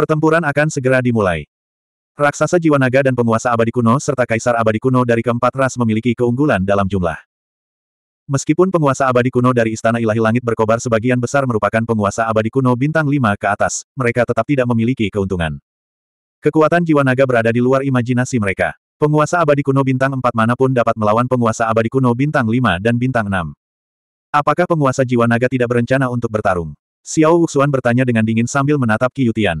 Pertempuran akan segera dimulai. Raksasa jiwa naga dan penguasa abadi kuno serta kaisar abadi kuno dari keempat ras memiliki keunggulan dalam jumlah. Meskipun penguasa abadi kuno dari Istana Ilahi Langit berkobar sebagian besar merupakan penguasa abadi kuno bintang 5 ke atas, mereka tetap tidak memiliki keuntungan. Kekuatan jiwa naga berada di luar imajinasi mereka. Penguasa abadi kuno bintang 4 manapun dapat melawan penguasa abadi kuno bintang 5 dan bintang 6. Apakah penguasa jiwa naga tidak berencana untuk bertarung? Xiao Wuxuan bertanya dengan dingin sambil menatap Qiyutian.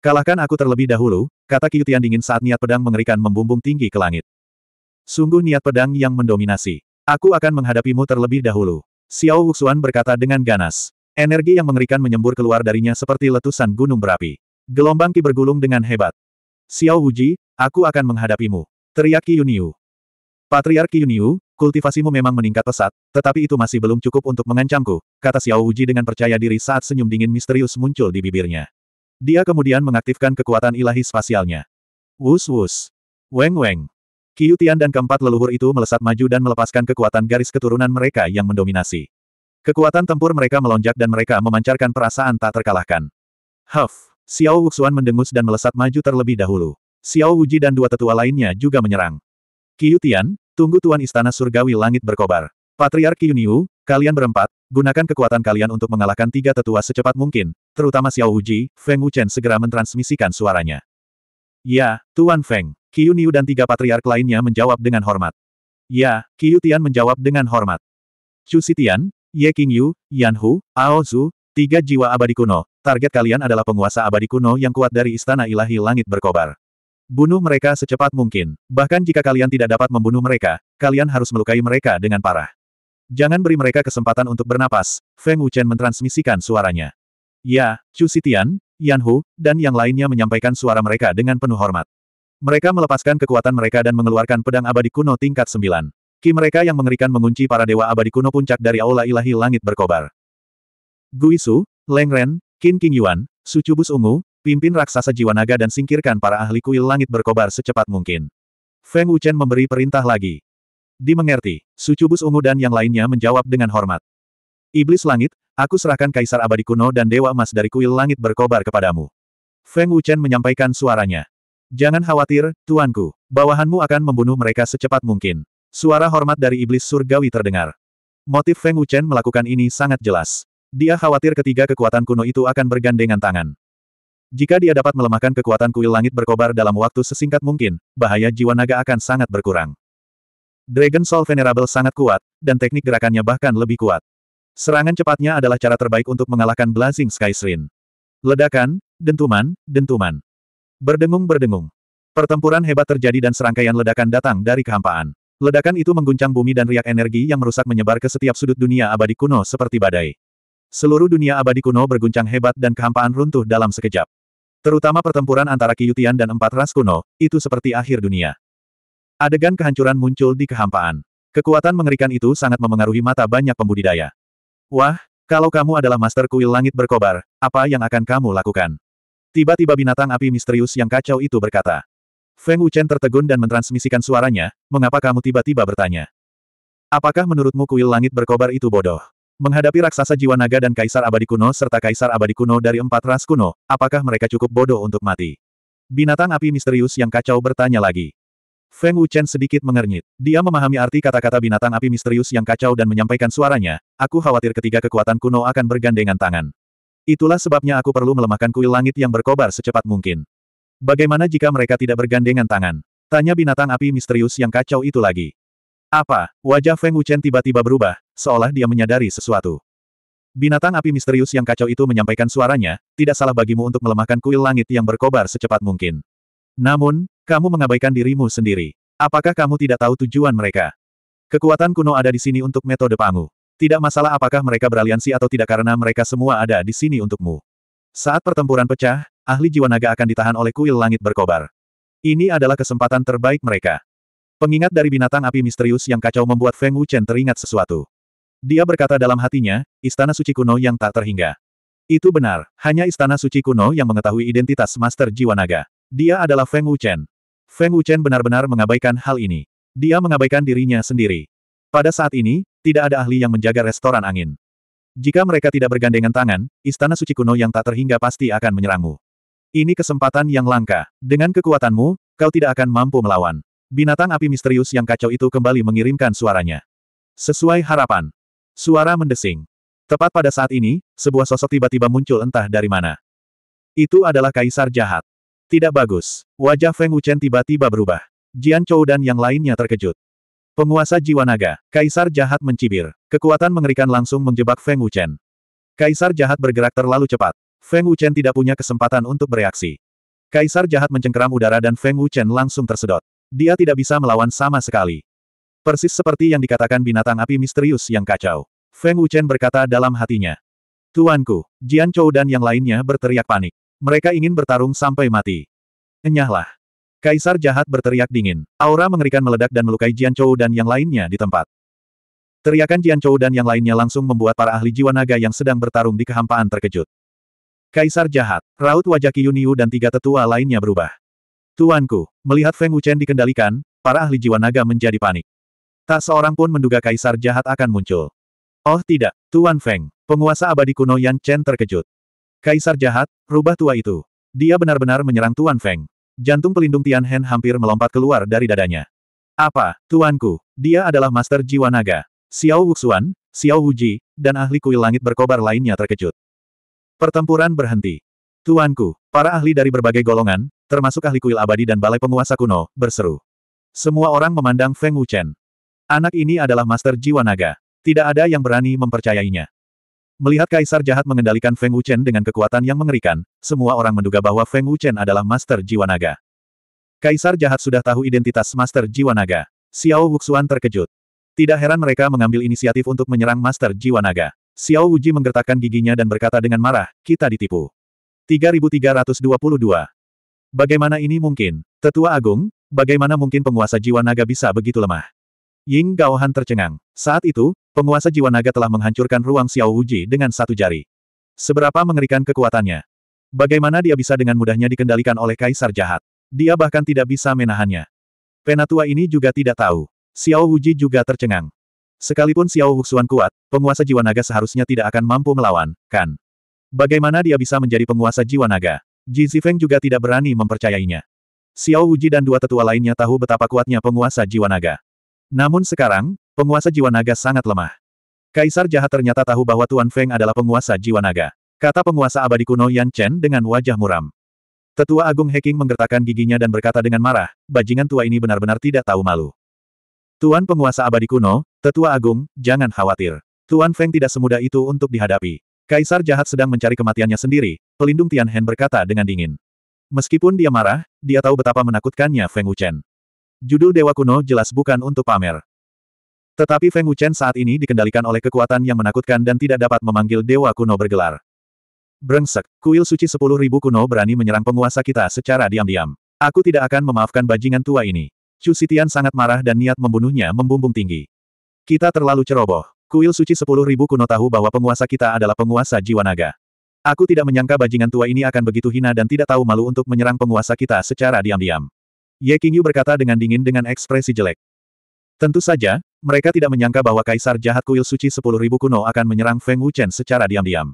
Kalahkan aku terlebih dahulu, kata Qiyutian dingin saat niat pedang mengerikan membumbung tinggi ke langit. Sungguh niat pedang yang mendominasi. Aku akan menghadapimu terlebih dahulu. Xiao Wuxuan berkata dengan ganas. Energi yang mengerikan menyembur keluar darinya seperti letusan gunung berapi. Gelombang Ki bergulung dengan hebat. Xiao Wuji, aku akan menghadapimu. Teriak Ki Yuniu. Patriark Ki Yuniu, kultivasimu memang meningkat pesat, tetapi itu masih belum cukup untuk mengancamku, kata Xiao Wuji dengan percaya diri saat senyum dingin misterius muncul di bibirnya. Dia kemudian mengaktifkan kekuatan ilahi spasialnya. Wus wus. Weng weng. Tian dan keempat leluhur itu melesat maju dan melepaskan kekuatan garis keturunan mereka yang mendominasi. Kekuatan tempur mereka melonjak dan mereka memancarkan perasaan tak terkalahkan. Huff! Xiao Wuxuan mendengus dan melesat maju terlebih dahulu. Xiao Wuji dan dua tetua lainnya juga menyerang. Tian, tunggu Tuan Istana Surgawi Langit berkobar. Patriark Yuniu, kalian berempat, Gunakan kekuatan kalian untuk mengalahkan tiga tetua secepat mungkin, terutama Xiao Wuji, Feng Wuchen segera mentransmisikan suaranya. Ya, Tuan Feng, Qiu Niu dan tiga patriark lainnya menjawab dengan hormat. Ya, Qiu Tian menjawab dengan hormat. Chu Sitian, Ye King Yu, Yan Hu, Ao Zhu, tiga jiwa abadi kuno, target kalian adalah penguasa abadi kuno yang kuat dari istana ilahi langit berkobar. Bunuh mereka secepat mungkin. Bahkan jika kalian tidak dapat membunuh mereka, kalian harus melukai mereka dengan parah. Jangan beri mereka kesempatan untuk bernapas, Feng Wuchen mentransmisikan suaranya. Ya, Chu Sitian, Yan Hu, dan yang lainnya menyampaikan suara mereka dengan penuh hormat. Mereka melepaskan kekuatan mereka dan mengeluarkan pedang abadi kuno tingkat sembilan. Ki mereka yang mengerikan mengunci para dewa abadi kuno puncak dari aula ilahi langit berkobar. Guisu, Leng Ren, Qin King Yuan, Sucubus Ungu, pimpin raksasa jiwa naga dan singkirkan para ahli kuil langit berkobar secepat mungkin. Feng Wuchen memberi perintah lagi. Dimengerti, sucubus ungu dan yang lainnya menjawab dengan hormat. Iblis langit, aku serahkan kaisar abadi kuno dan dewa emas dari kuil langit berkobar kepadamu. Feng Wuchen menyampaikan suaranya. Jangan khawatir, tuanku. Bawahanmu akan membunuh mereka secepat mungkin. Suara hormat dari iblis surgawi terdengar. Motif Feng Wuchen melakukan ini sangat jelas. Dia khawatir ketiga kekuatan kuno itu akan bergandengan tangan. Jika dia dapat melemahkan kekuatan kuil langit berkobar dalam waktu sesingkat mungkin, bahaya jiwa naga akan sangat berkurang. Dragon Soul Venerable sangat kuat, dan teknik gerakannya bahkan lebih kuat. Serangan cepatnya adalah cara terbaik untuk mengalahkan Blazing Sky Shrine. Ledakan, dentuman, dentuman. Berdengung-berdengung. Pertempuran hebat terjadi dan serangkaian ledakan datang dari kehampaan. Ledakan itu mengguncang bumi dan riak energi yang merusak menyebar ke setiap sudut dunia abadi kuno seperti badai. Seluruh dunia abadi kuno berguncang hebat dan kehampaan runtuh dalam sekejap. Terutama pertempuran antara Kiyutian dan empat ras kuno, itu seperti akhir dunia. Adegan kehancuran muncul di kehampaan. Kekuatan mengerikan itu sangat memengaruhi mata banyak pembudidaya. Wah, kalau kamu adalah master kuil langit berkobar, apa yang akan kamu lakukan? Tiba-tiba binatang api misterius yang kacau itu berkata. Feng Wuchen tertegun dan mentransmisikan suaranya, mengapa kamu tiba-tiba bertanya? Apakah menurutmu kuil langit berkobar itu bodoh? Menghadapi raksasa jiwa naga dan kaisar abadi kuno serta kaisar abadi kuno dari empat ras kuno, apakah mereka cukup bodoh untuk mati? Binatang api misterius yang kacau bertanya lagi. Feng Wuchen sedikit mengernyit. Dia memahami arti kata-kata binatang api misterius yang kacau dan menyampaikan suaranya, aku khawatir ketiga kekuatan kuno akan bergandengan tangan. Itulah sebabnya aku perlu melemahkan kuil langit yang berkobar secepat mungkin. Bagaimana jika mereka tidak bergandengan tangan? Tanya binatang api misterius yang kacau itu lagi. Apa? Wajah Feng Wuchen tiba-tiba berubah, seolah dia menyadari sesuatu. Binatang api misterius yang kacau itu menyampaikan suaranya, tidak salah bagimu untuk melemahkan kuil langit yang berkobar secepat mungkin. Namun, kamu mengabaikan dirimu sendiri. Apakah kamu tidak tahu tujuan mereka? Kekuatan kuno ada di sini untuk metode Pangu. Tidak masalah apakah mereka beraliansi atau tidak karena mereka semua ada di sini untukmu. Saat pertempuran pecah, ahli jiwa naga akan ditahan oleh kuil langit berkobar. Ini adalah kesempatan terbaik mereka. Pengingat dari binatang api misterius yang kacau membuat Feng Wuchen teringat sesuatu. Dia berkata dalam hatinya, istana suci kuno yang tak terhingga. Itu benar, hanya istana suci kuno yang mengetahui identitas Master Jiwa Naga. Dia adalah Feng Wuchen. Feng Wuchen benar-benar mengabaikan hal ini. Dia mengabaikan dirinya sendiri. Pada saat ini, tidak ada ahli yang menjaga restoran angin. Jika mereka tidak bergandengan tangan, istana suci kuno yang tak terhingga pasti akan menyerangmu. Ini kesempatan yang langka. Dengan kekuatanmu, kau tidak akan mampu melawan. Binatang api misterius yang kacau itu kembali mengirimkan suaranya. Sesuai harapan. Suara mendesing. Tepat pada saat ini, sebuah sosok tiba-tiba muncul entah dari mana. Itu adalah kaisar jahat. Tidak bagus. Wajah Feng Wuchen tiba-tiba berubah. Jian Chou dan yang lainnya terkejut. Penguasa jiwa naga, Kaisar jahat mencibir. Kekuatan mengerikan langsung menjebak Feng Wuchen. Kaisar jahat bergerak terlalu cepat. Feng Wuchen tidak punya kesempatan untuk bereaksi. Kaisar jahat mencengkeram udara dan Feng Wuchen langsung tersedot. Dia tidak bisa melawan sama sekali. Persis seperti yang dikatakan binatang api misterius yang kacau. Feng Wuchen berkata dalam hatinya. Tuanku, Jian Chou dan yang lainnya berteriak panik. Mereka ingin bertarung sampai mati. Enyahlah. Kaisar jahat berteriak dingin. Aura mengerikan meledak dan melukai Jian Chou dan yang lainnya di tempat. Teriakan Jian Chou dan yang lainnya langsung membuat para ahli jiwa naga yang sedang bertarung di kehampaan terkejut. Kaisar jahat, raut wajah Kiyuniu dan tiga tetua lainnya berubah. Tuanku, melihat Feng Wuchen dikendalikan, para ahli jiwa naga menjadi panik. Tak seorang pun menduga kaisar jahat akan muncul. Oh tidak, Tuan Feng, penguasa abadi kuno Yan Chen terkejut. Kaisar jahat, rubah tua itu. Dia benar-benar menyerang Tuan Feng. Jantung pelindung Tian Hen hampir melompat keluar dari dadanya. Apa, tuanku? Dia adalah Master Jiwa Naga. Xiao Wuxuan, Xiao Wuji, dan ahli kuil langit berkobar lainnya terkejut. Pertempuran berhenti. Tuanku, para ahli dari berbagai golongan, termasuk ahli kuil abadi dan balai penguasa kuno, berseru. Semua orang memandang Feng Wuchen. Anak ini adalah Master Jiwa Naga. Tidak ada yang berani mempercayainya. Melihat kaisar jahat mengendalikan Feng Wuchen dengan kekuatan yang mengerikan, semua orang menduga bahwa Feng Wuchen adalah Master Jiwa Naga. Kaisar jahat sudah tahu identitas Master Jiwa Naga. Xiao Wuxuan terkejut. Tidak heran mereka mengambil inisiatif untuk menyerang Master Jiwa Naga. Xiao Wuji menggertakkan giginya dan berkata dengan marah, kita ditipu. 3322. Bagaimana ini mungkin? Tetua Agung, bagaimana mungkin penguasa Jiwa Naga bisa begitu lemah? Ying Gaohan tercengang. Saat itu, Penguasa jiwa naga telah menghancurkan ruang Xiao Wuji dengan satu jari. Seberapa mengerikan kekuatannya. Bagaimana dia bisa dengan mudahnya dikendalikan oleh kaisar jahat. Dia bahkan tidak bisa menahannya. Penatua ini juga tidak tahu. Xiao Wuji juga tercengang. Sekalipun Xiao Huxuan kuat, penguasa jiwa naga seharusnya tidak akan mampu melawan, kan? Bagaimana dia bisa menjadi penguasa jiwa naga? Ji Zifeng juga tidak berani mempercayainya. Xiao Wuji dan dua tetua lainnya tahu betapa kuatnya penguasa jiwa naga. Namun sekarang, Penguasa jiwa naga sangat lemah. Kaisar jahat ternyata tahu bahwa Tuan Feng adalah penguasa jiwa naga. Kata penguasa abadi kuno Yan Chen dengan wajah muram. Tetua Agung Heking menggertakkan giginya dan berkata dengan marah, bajingan tua ini benar-benar tidak tahu malu. Tuan penguasa abadi kuno, Tetua Agung, jangan khawatir. Tuan Feng tidak semudah itu untuk dihadapi. Kaisar jahat sedang mencari kematiannya sendiri, pelindung Tian Hen berkata dengan dingin. Meskipun dia marah, dia tahu betapa menakutkannya Feng Wuchen. Judul Dewa Kuno jelas bukan untuk pamer. Tetapi Feng Wuchen saat ini dikendalikan oleh kekuatan yang menakutkan dan tidak dapat memanggil dewa kuno bergelar. Brengsek, kuil suci sepuluh ribu kuno berani menyerang penguasa kita secara diam-diam. Aku tidak akan memaafkan bajingan tua ini. Chu Sitian sangat marah dan niat membunuhnya membumbung tinggi. Kita terlalu ceroboh. Kuil suci sepuluh ribu kuno tahu bahwa penguasa kita adalah penguasa jiwa naga. Aku tidak menyangka bajingan tua ini akan begitu hina dan tidak tahu malu untuk menyerang penguasa kita secara diam-diam. Ye Qingyu berkata dengan dingin dengan ekspresi jelek. Tentu saja, mereka tidak menyangka bahwa Kaisar Jahat Kuil Suci 10.000 kuno akan menyerang Feng Wuchen secara diam-diam.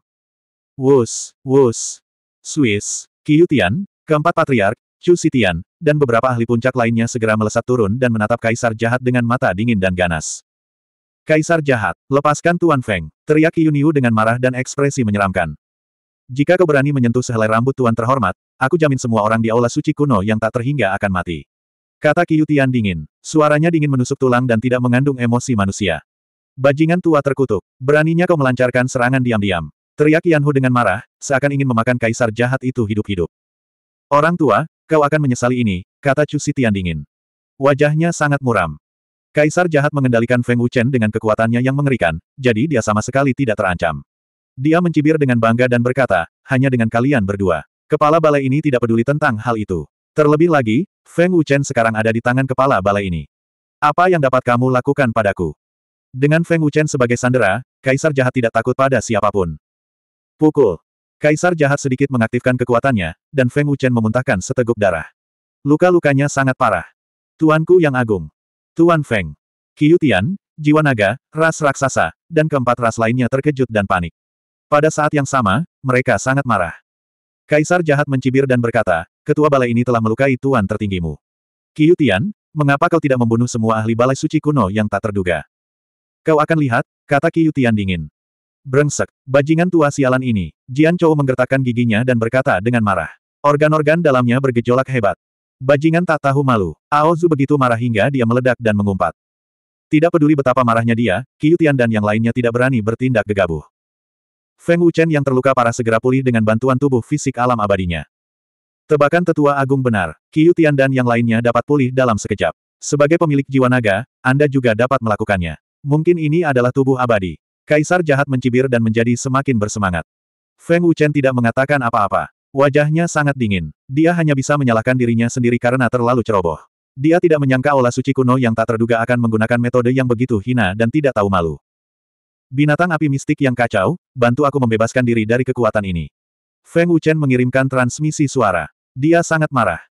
Wus, Wus, Swiss, Qiyutian, keempat patriark, Chu Sitian, dan beberapa ahli puncak lainnya segera melesat turun dan menatap Kaisar Jahat dengan mata dingin dan ganas. Kaisar Jahat, lepaskan Tuan Feng, teriak Yuniu dengan marah dan ekspresi menyeramkan. Jika kau berani menyentuh sehelai rambut Tuan terhormat, aku jamin semua orang di aula suci kuno yang tak terhingga akan mati. Kata Tian dingin. Suaranya dingin menusuk tulang dan tidak mengandung emosi manusia. Bajingan tua terkutuk. Beraninya kau melancarkan serangan diam-diam. Teriak Yanhu dengan marah, seakan ingin memakan kaisar jahat itu hidup-hidup. Orang tua, kau akan menyesali ini, kata Chu Sitian dingin. Wajahnya sangat muram. Kaisar jahat mengendalikan Feng Wuchen dengan kekuatannya yang mengerikan, jadi dia sama sekali tidak terancam. Dia mencibir dengan bangga dan berkata, hanya dengan kalian berdua. Kepala balai ini tidak peduli tentang hal itu. Terlebih lagi, Feng Wuchen sekarang ada di tangan kepala balai ini. Apa yang dapat kamu lakukan padaku? Dengan Feng Wuchen sebagai sandera, Kaisar Jahat tidak takut pada siapapun. Pukul. Kaisar Jahat sedikit mengaktifkan kekuatannya, dan Feng Wuchen memuntahkan seteguk darah. Luka-lukanya sangat parah. Tuanku yang agung. Tuan Feng. Tian, jiwa naga, ras raksasa, dan keempat ras lainnya terkejut dan panik. Pada saat yang sama, mereka sangat marah. Kaisar jahat mencibir dan berkata, ketua balai ini telah melukai tuan tertinggimu. Qiu Tian, mengapa kau tidak membunuh semua ahli balai suci kuno yang tak terduga? Kau akan lihat, kata Qiu dingin. Brengsek, bajingan tua sialan ini, Jian Chou menggertakkan giginya dan berkata dengan marah. Organ-organ dalamnya bergejolak hebat. Bajingan tak tahu malu, Aozu begitu marah hingga dia meledak dan mengumpat. Tidak peduli betapa marahnya dia, Qiu dan yang lainnya tidak berani bertindak gegabah. Feng Wuchen yang terluka parah segera pulih dengan bantuan tubuh fisik alam abadinya. Tebakan tetua agung benar, Qiu Tian dan yang lainnya dapat pulih dalam sekejap. Sebagai pemilik jiwa naga, Anda juga dapat melakukannya. Mungkin ini adalah tubuh abadi. Kaisar jahat mencibir dan menjadi semakin bersemangat. Feng Wuchen tidak mengatakan apa-apa. Wajahnya sangat dingin. Dia hanya bisa menyalahkan dirinya sendiri karena terlalu ceroboh. Dia tidak menyangka olah suci kuno yang tak terduga akan menggunakan metode yang begitu hina dan tidak tahu malu. Binatang api mistik yang kacau, bantu aku membebaskan diri dari kekuatan ini. Feng Wuchen mengirimkan transmisi suara. Dia sangat marah.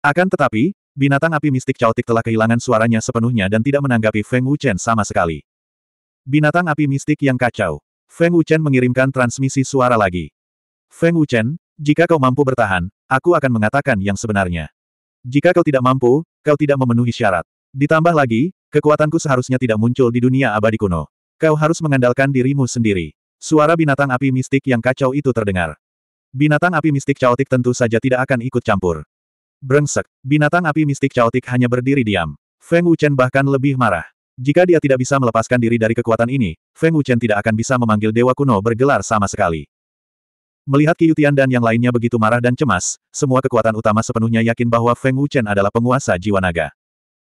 Akan tetapi, binatang api mistik caotik telah kehilangan suaranya sepenuhnya dan tidak menanggapi Feng Wuchen sama sekali. Binatang api mistik yang kacau. Feng Wuchen mengirimkan transmisi suara lagi. Feng Wuchen, jika kau mampu bertahan, aku akan mengatakan yang sebenarnya. Jika kau tidak mampu, kau tidak memenuhi syarat. Ditambah lagi, kekuatanku seharusnya tidak muncul di dunia abadi kuno. Kau harus mengandalkan dirimu sendiri. Suara binatang api mistik yang kacau itu terdengar. Binatang api mistik caotik tentu saja tidak akan ikut campur. Brengsek, binatang api mistik caotik hanya berdiri diam. Feng Wuchen bahkan lebih marah. Jika dia tidak bisa melepaskan diri dari kekuatan ini, Feng Wuchen tidak akan bisa memanggil Dewa Kuno bergelar sama sekali. Melihat Qiyutian dan yang lainnya begitu marah dan cemas, semua kekuatan utama sepenuhnya yakin bahwa Feng Wuchen adalah penguasa jiwa naga.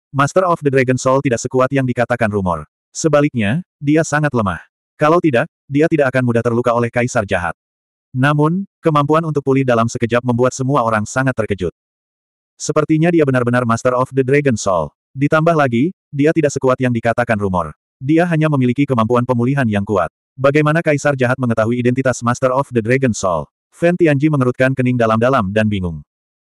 Master of the Dragon Soul tidak sekuat yang dikatakan rumor. Sebaliknya, dia sangat lemah. Kalau tidak, dia tidak akan mudah terluka oleh kaisar jahat. Namun, kemampuan untuk pulih dalam sekejap membuat semua orang sangat terkejut. Sepertinya dia benar-benar Master of the Dragon Soul. Ditambah lagi, dia tidak sekuat yang dikatakan rumor. Dia hanya memiliki kemampuan pemulihan yang kuat. Bagaimana Kaisar Jahat mengetahui identitas Master of the Dragon Soul? Fan Tianji mengerutkan kening dalam-dalam dan bingung.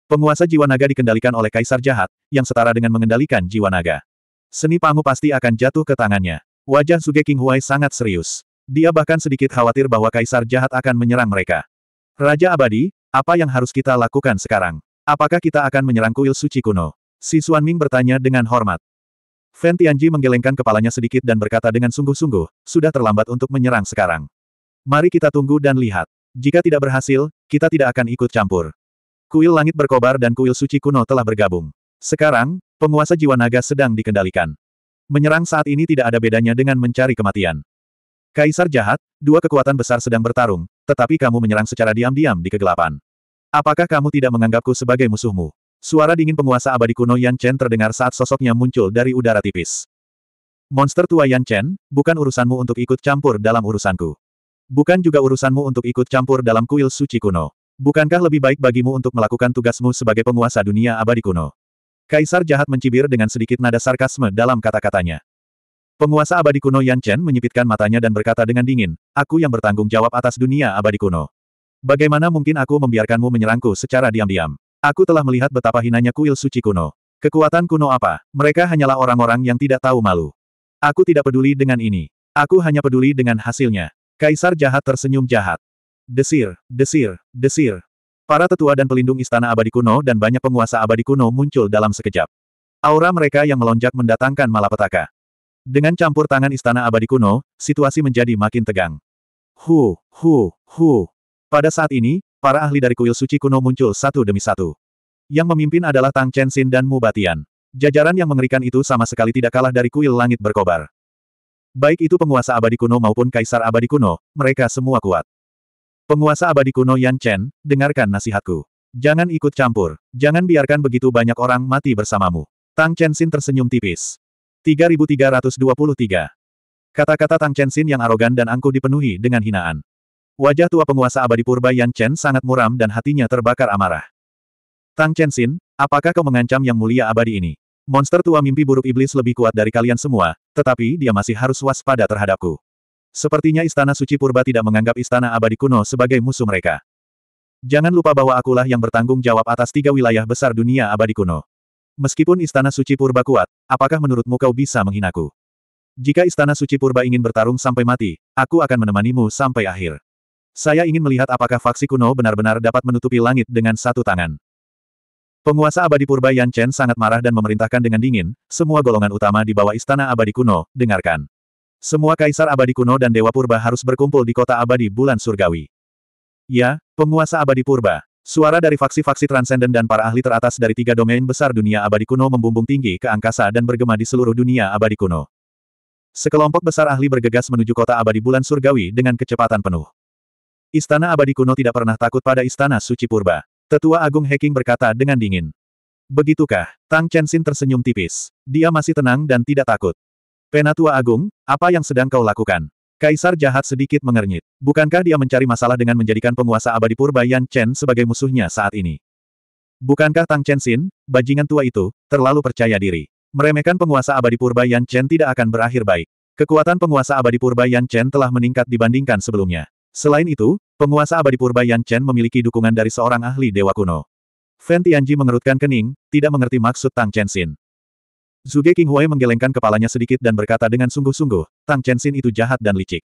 Penguasa jiwa naga dikendalikan oleh Kaisar Jahat, yang setara dengan mengendalikan jiwa naga. Seni pangu pasti akan jatuh ke tangannya. Wajah Suge King Huai sangat serius. Dia bahkan sedikit khawatir bahwa kaisar jahat akan menyerang mereka. Raja abadi, apa yang harus kita lakukan sekarang? Apakah kita akan menyerang kuil suci kuno? Si Ming bertanya dengan hormat. Fan Tianji menggelengkan kepalanya sedikit dan berkata dengan sungguh-sungguh, sudah terlambat untuk menyerang sekarang. Mari kita tunggu dan lihat. Jika tidak berhasil, kita tidak akan ikut campur. Kuil langit berkobar dan kuil suci kuno telah bergabung. Sekarang, penguasa jiwa naga sedang dikendalikan. Menyerang saat ini tidak ada bedanya dengan mencari kematian. Kaisar jahat, dua kekuatan besar sedang bertarung, tetapi kamu menyerang secara diam-diam di kegelapan. Apakah kamu tidak menganggapku sebagai musuhmu? Suara dingin penguasa abadi kuno Yan Chen terdengar saat sosoknya muncul dari udara tipis. Monster tua Yan Chen, bukan urusanmu untuk ikut campur dalam urusanku. Bukan juga urusanmu untuk ikut campur dalam kuil suci kuno. Bukankah lebih baik bagimu untuk melakukan tugasmu sebagai penguasa dunia abadi kuno? Kaisar jahat mencibir dengan sedikit nada sarkasme dalam kata-katanya. Penguasa abadi kuno Yan Chen menyipitkan matanya dan berkata dengan dingin, aku yang bertanggung jawab atas dunia abadi kuno. Bagaimana mungkin aku membiarkanmu menyerangku secara diam-diam? Aku telah melihat betapa hinanya kuil suci kuno. Kekuatan kuno apa? Mereka hanyalah orang-orang yang tidak tahu malu. Aku tidak peduli dengan ini. Aku hanya peduli dengan hasilnya. Kaisar jahat tersenyum jahat. Desir, desir, desir. Para tetua dan pelindung istana abadi kuno dan banyak penguasa abadi kuno muncul dalam sekejap. Aura mereka yang melonjak mendatangkan malapetaka. Dengan campur tangan istana abadi kuno, situasi menjadi makin tegang. Hu, hu, hu. Pada saat ini, para ahli dari kuil suci kuno muncul satu demi satu. Yang memimpin adalah Tang Xin dan Mu Batian. Jajaran yang mengerikan itu sama sekali tidak kalah dari kuil langit berkobar. Baik itu penguasa abadi kuno maupun kaisar abadi kuno, mereka semua kuat. Penguasa abadi kuno Yan Chen, dengarkan nasihatku. Jangan ikut campur, jangan biarkan begitu banyak orang mati bersamamu. Tang Xin tersenyum tipis. 3323. Kata-kata Tang Chen Xin yang arogan dan angkuh dipenuhi dengan hinaan. Wajah tua penguasa abadi purba Yan Chen sangat muram dan hatinya terbakar amarah. Tang Chen Xin, apakah kau mengancam yang mulia abadi ini? Monster tua mimpi buruk iblis lebih kuat dari kalian semua, tetapi dia masih harus waspada terhadapku. Sepertinya istana suci purba tidak menganggap istana abadi kuno sebagai musuh mereka. Jangan lupa bahwa akulah yang bertanggung jawab atas tiga wilayah besar dunia abadi kuno. Meskipun Istana Suci Purba kuat, apakah menurutmu kau bisa menghinaku? Jika Istana Suci Purba ingin bertarung sampai mati, aku akan menemanimu sampai akhir. Saya ingin melihat apakah faksi kuno benar-benar dapat menutupi langit dengan satu tangan. Penguasa abadi Purba Yan Chen sangat marah dan memerintahkan dengan dingin, semua golongan utama di bawah Istana Abadi Kuno, dengarkan. Semua kaisar abadi kuno dan dewa purba harus berkumpul di kota abadi bulan surgawi. Ya, penguasa abadi purba, Suara dari faksi-faksi transenden dan para ahli teratas dari tiga domain besar dunia abadi kuno membumbung tinggi ke angkasa dan bergema di seluruh dunia abadi kuno. Sekelompok besar ahli bergegas menuju kota abadi bulan surgawi dengan kecepatan penuh. Istana abadi kuno tidak pernah takut pada istana suci purba. Tetua Agung Heking berkata dengan dingin. Begitukah? Tang Chenxin tersenyum tipis. Dia masih tenang dan tidak takut. Penatua Agung, apa yang sedang kau lakukan? Kaisar jahat sedikit mengernyit. Bukankah dia mencari masalah dengan menjadikan penguasa abadi purba Yan Chen sebagai musuhnya saat ini? Bukankah Tang Chen Xin, bajingan tua itu, terlalu percaya diri? Meremehkan penguasa abadi purba Yan Chen tidak akan berakhir baik. Kekuatan penguasa abadi purba Yan Chen telah meningkat dibandingkan sebelumnya. Selain itu, penguasa abadi purba Yan Chen memiliki dukungan dari seorang ahli dewa kuno. Fan Tianji mengerutkan kening, tidak mengerti maksud Tang Chen Xin. Zuge King Qinghui menggelengkan kepalanya sedikit dan berkata dengan sungguh-sungguh, Tang Chenxin itu jahat dan licik.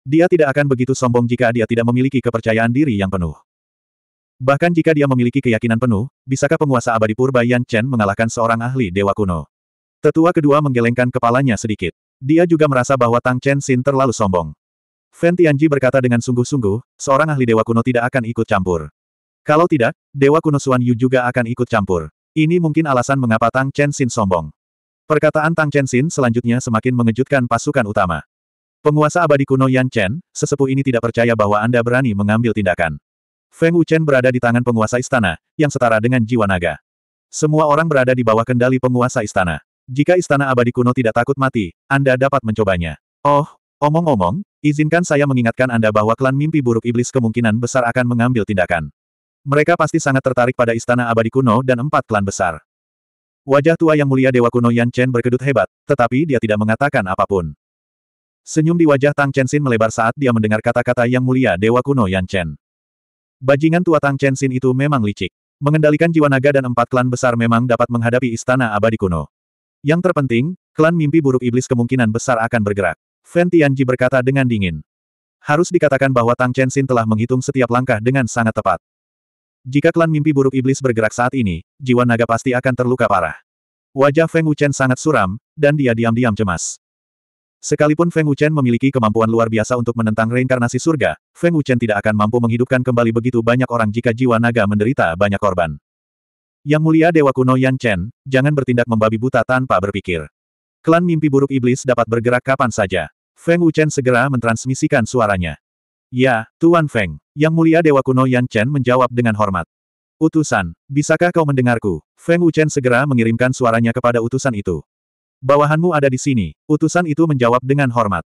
Dia tidak akan begitu sombong jika dia tidak memiliki kepercayaan diri yang penuh. Bahkan jika dia memiliki keyakinan penuh, bisakah penguasa abadi purba Yan Chen mengalahkan seorang ahli dewa kuno? Tetua kedua menggelengkan kepalanya sedikit. Dia juga merasa bahwa Tang Chen Xin terlalu sombong. Fan Tianji berkata dengan sungguh-sungguh, seorang ahli dewa kuno tidak akan ikut campur. Kalau tidak, dewa kuno Xuan Yu juga akan ikut campur. Ini mungkin alasan mengapa Tang Chen Xin sombong. Perkataan Tang Chen Xin selanjutnya semakin mengejutkan pasukan utama. Penguasa abadi kuno Yan Chen, sesepuh ini tidak percaya bahwa Anda berani mengambil tindakan. Feng Wuchen berada di tangan penguasa istana, yang setara dengan jiwa naga. Semua orang berada di bawah kendali penguasa istana. Jika istana abadi kuno tidak takut mati, Anda dapat mencobanya. Oh, omong-omong, izinkan saya mengingatkan Anda bahwa klan mimpi buruk iblis kemungkinan besar akan mengambil tindakan. Mereka pasti sangat tertarik pada istana abadi kuno dan empat klan besar. Wajah tua yang mulia Dewa kuno Yan Chen berkedut hebat, tetapi dia tidak mengatakan apapun. Senyum di wajah Tang Chenxin melebar saat dia mendengar kata-kata yang mulia Dewa kuno Yan Chen. Bajingan tua Tang Chenxin itu memang licik. Mengendalikan jiwa naga dan empat klan besar memang dapat menghadapi istana abadi kuno. Yang terpenting, klan mimpi buruk iblis kemungkinan besar akan bergerak. Fan Tianji berkata dengan dingin. Harus dikatakan bahwa Tang Chenxin telah menghitung setiap langkah dengan sangat tepat. Jika klan mimpi buruk iblis bergerak saat ini, jiwa naga pasti akan terluka parah. Wajah Feng Wuchen sangat suram, dan dia diam-diam cemas. Sekalipun Feng Wuchen memiliki kemampuan luar biasa untuk menentang reinkarnasi surga, Feng Wuchen tidak akan mampu menghidupkan kembali begitu banyak orang jika jiwa naga menderita banyak korban. Yang mulia Dewa kuno Yan Chen, jangan bertindak membabi buta tanpa berpikir. Klan mimpi buruk iblis dapat bergerak kapan saja. Feng Wuchen segera mentransmisikan suaranya. Ya, Tuan Feng. Yang mulia Dewa Kuno Yan Chen menjawab dengan hormat. Utusan, bisakah kau mendengarku? Feng Wuchen segera mengirimkan suaranya kepada utusan itu. Bawahanmu ada di sini. Utusan itu menjawab dengan hormat.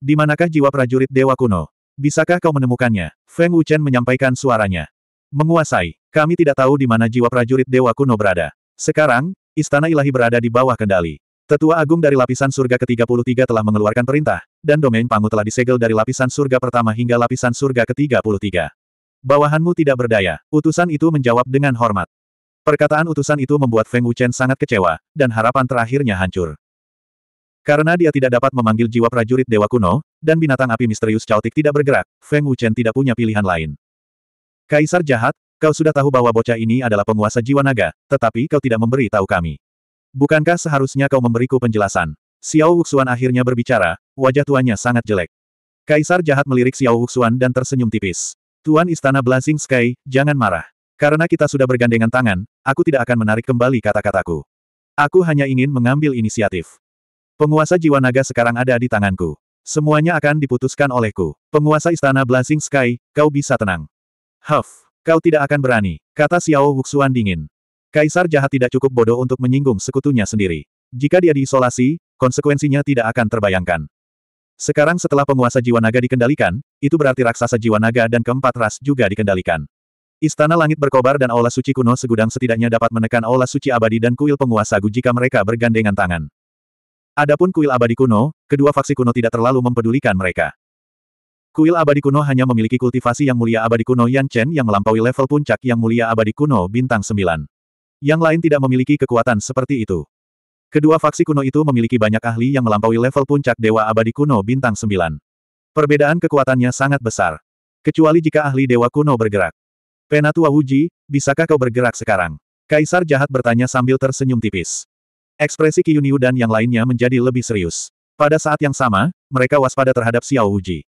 Di manakah jiwa prajurit Dewa Kuno? Bisakah kau menemukannya? Feng Wuchen menyampaikan suaranya. Menguasai, kami tidak tahu di mana jiwa prajurit Dewa Kuno berada. Sekarang, istana ilahi berada di bawah kendali. Tetua Agung dari lapisan surga ke-33 telah mengeluarkan perintah, dan domain Pangu telah disegel dari lapisan surga pertama hingga lapisan surga ke-33. Bawahanmu tidak berdaya, utusan itu menjawab dengan hormat. Perkataan utusan itu membuat Feng Wuchen sangat kecewa, dan harapan terakhirnya hancur. Karena dia tidak dapat memanggil jiwa prajurit Dewa Kuno, dan binatang api misterius caotik tidak bergerak, Feng Wuchen tidak punya pilihan lain. Kaisar jahat, kau sudah tahu bahwa bocah ini adalah penguasa jiwa naga, tetapi kau tidak memberi tahu kami. Bukankah seharusnya kau memberiku penjelasan? Xiao Wuxuan akhirnya berbicara, Wajah tuannya sangat jelek. Kaisar jahat melirik Xiao Huxuan dan tersenyum tipis. Tuan Istana Blazing Sky, jangan marah. Karena kita sudah bergandengan tangan, aku tidak akan menarik kembali kata-kataku. Aku hanya ingin mengambil inisiatif. Penguasa jiwa naga sekarang ada di tanganku. Semuanya akan diputuskan olehku. Penguasa Istana Blazing Sky, kau bisa tenang. Huff, kau tidak akan berani, kata Xiao Huxuan dingin. Kaisar jahat tidak cukup bodoh untuk menyinggung sekutunya sendiri. Jika dia diisolasi, konsekuensinya tidak akan terbayangkan. Sekarang setelah penguasa jiwa naga dikendalikan, itu berarti raksasa jiwa naga dan keempat ras juga dikendalikan. Istana langit berkobar dan aula suci kuno segudang setidaknya dapat menekan aula suci abadi dan kuil penguasa gu jika mereka bergandengan tangan. Adapun kuil abadi kuno, kedua faksi kuno tidak terlalu mempedulikan mereka. Kuil abadi kuno hanya memiliki kultivasi yang mulia abadi kuno Yan Chen yang melampaui level puncak yang mulia abadi kuno bintang 9. Yang lain tidak memiliki kekuatan seperti itu. Kedua faksi kuno itu memiliki banyak ahli yang melampaui level puncak Dewa Abadi Kuno Bintang 9. Perbedaan kekuatannya sangat besar. Kecuali jika ahli Dewa Kuno bergerak. Penatua Wuji, bisakah kau bergerak sekarang? Kaisar jahat bertanya sambil tersenyum tipis. Ekspresi Kiyuniu dan yang lainnya menjadi lebih serius. Pada saat yang sama, mereka waspada terhadap Xiao Wuji.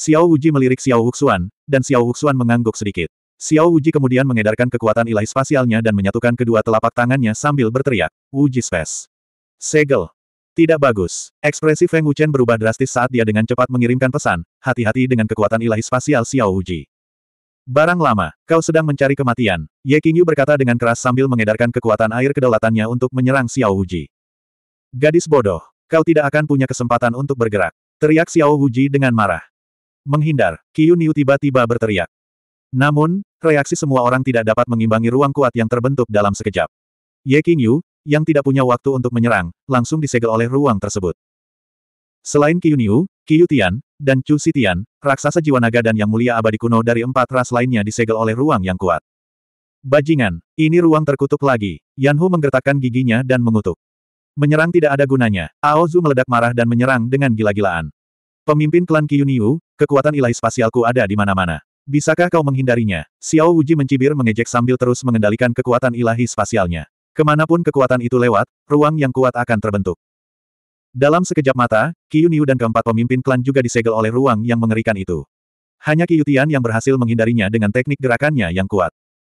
Xiao Wuji melirik Xiao Wuxuan, dan Xiao Wuxuan mengangguk sedikit. Xiao Wuji kemudian mengedarkan kekuatan ilahi spasialnya dan menyatukan kedua telapak tangannya sambil berteriak, Wuji Space. Segel. Tidak bagus. Ekspresi Feng Wuchen berubah drastis saat dia dengan cepat mengirimkan pesan, hati-hati dengan kekuatan ilahi spasial Xiao Wuji. Barang lama, kau sedang mencari kematian, Ye Qingyu berkata dengan keras sambil mengedarkan kekuatan air kedaulatannya untuk menyerang Xiao Wuji. Gadis bodoh, kau tidak akan punya kesempatan untuk bergerak. Teriak Xiao Wuji dengan marah. Menghindar, Qiu Niu tiba-tiba berteriak. Namun, reaksi semua orang tidak dapat mengimbangi ruang kuat yang terbentuk dalam sekejap. Ye Qingyu, yang tidak punya waktu untuk menyerang, langsung disegel oleh ruang tersebut. Selain Qiu Niu, dan Chu Sitian, raksasa jiwa naga dan yang mulia abadi kuno dari empat ras lainnya disegel oleh ruang yang kuat. Bajingan, ini ruang terkutuk lagi. Yanhu menggertakkan giginya dan mengutuk. Menyerang tidak ada gunanya. Ao Aozu meledak marah dan menyerang dengan gila-gilaan. Pemimpin klan Qiu kekuatan ilahi spasialku ada di mana-mana. Bisakah kau menghindarinya? Xiao Wuji mencibir mengejek sambil terus mengendalikan kekuatan ilahi spasialnya. Kemanapun kekuatan itu lewat, ruang yang kuat akan terbentuk. Dalam sekejap mata, Qiu Niu dan keempat pemimpin klan juga disegel oleh ruang yang mengerikan itu. Hanya Qiu Tian yang berhasil menghindarinya dengan teknik gerakannya yang kuat.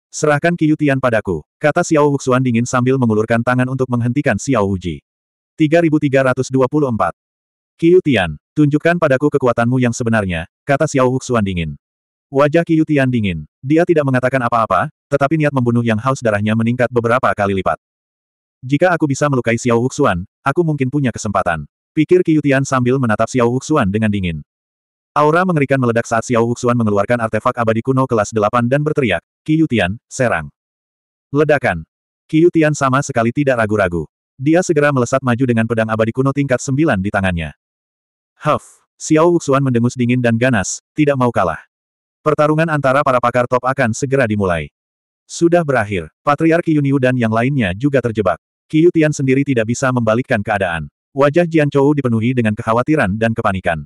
Serahkan Qiu Tian padaku, kata Xiao Huxuan dingin sambil mengulurkan tangan untuk menghentikan Xiao Wuji. 3324 Qiu Tian, tunjukkan padaku kekuatanmu yang sebenarnya, kata Xiao Huxuan dingin. Wajah Qiyu Tian dingin. Dia tidak mengatakan apa-apa, tetapi niat membunuh yang haus darahnya meningkat beberapa kali lipat. Jika aku bisa melukai Xiao Huxuan, aku mungkin punya kesempatan. Pikir Qiyu Tian sambil menatap Xiao Huxuan dengan dingin. Aura mengerikan meledak saat Xiao Huxuan mengeluarkan artefak abadi kuno kelas 8 dan berteriak, Qiyu Tian, serang. Ledakan. Qiyu Tian sama sekali tidak ragu-ragu. Dia segera melesat maju dengan pedang abadi kuno tingkat 9 di tangannya. Huff! Xiao Huxuan mendengus dingin dan ganas, tidak mau kalah. Pertarungan antara para pakar top akan segera dimulai. Sudah berakhir, Patriarki Yuniu dan yang lainnya juga terjebak. Qiu Tian sendiri tidak bisa membalikkan keadaan. Wajah Jian Chou dipenuhi dengan kekhawatiran dan kepanikan.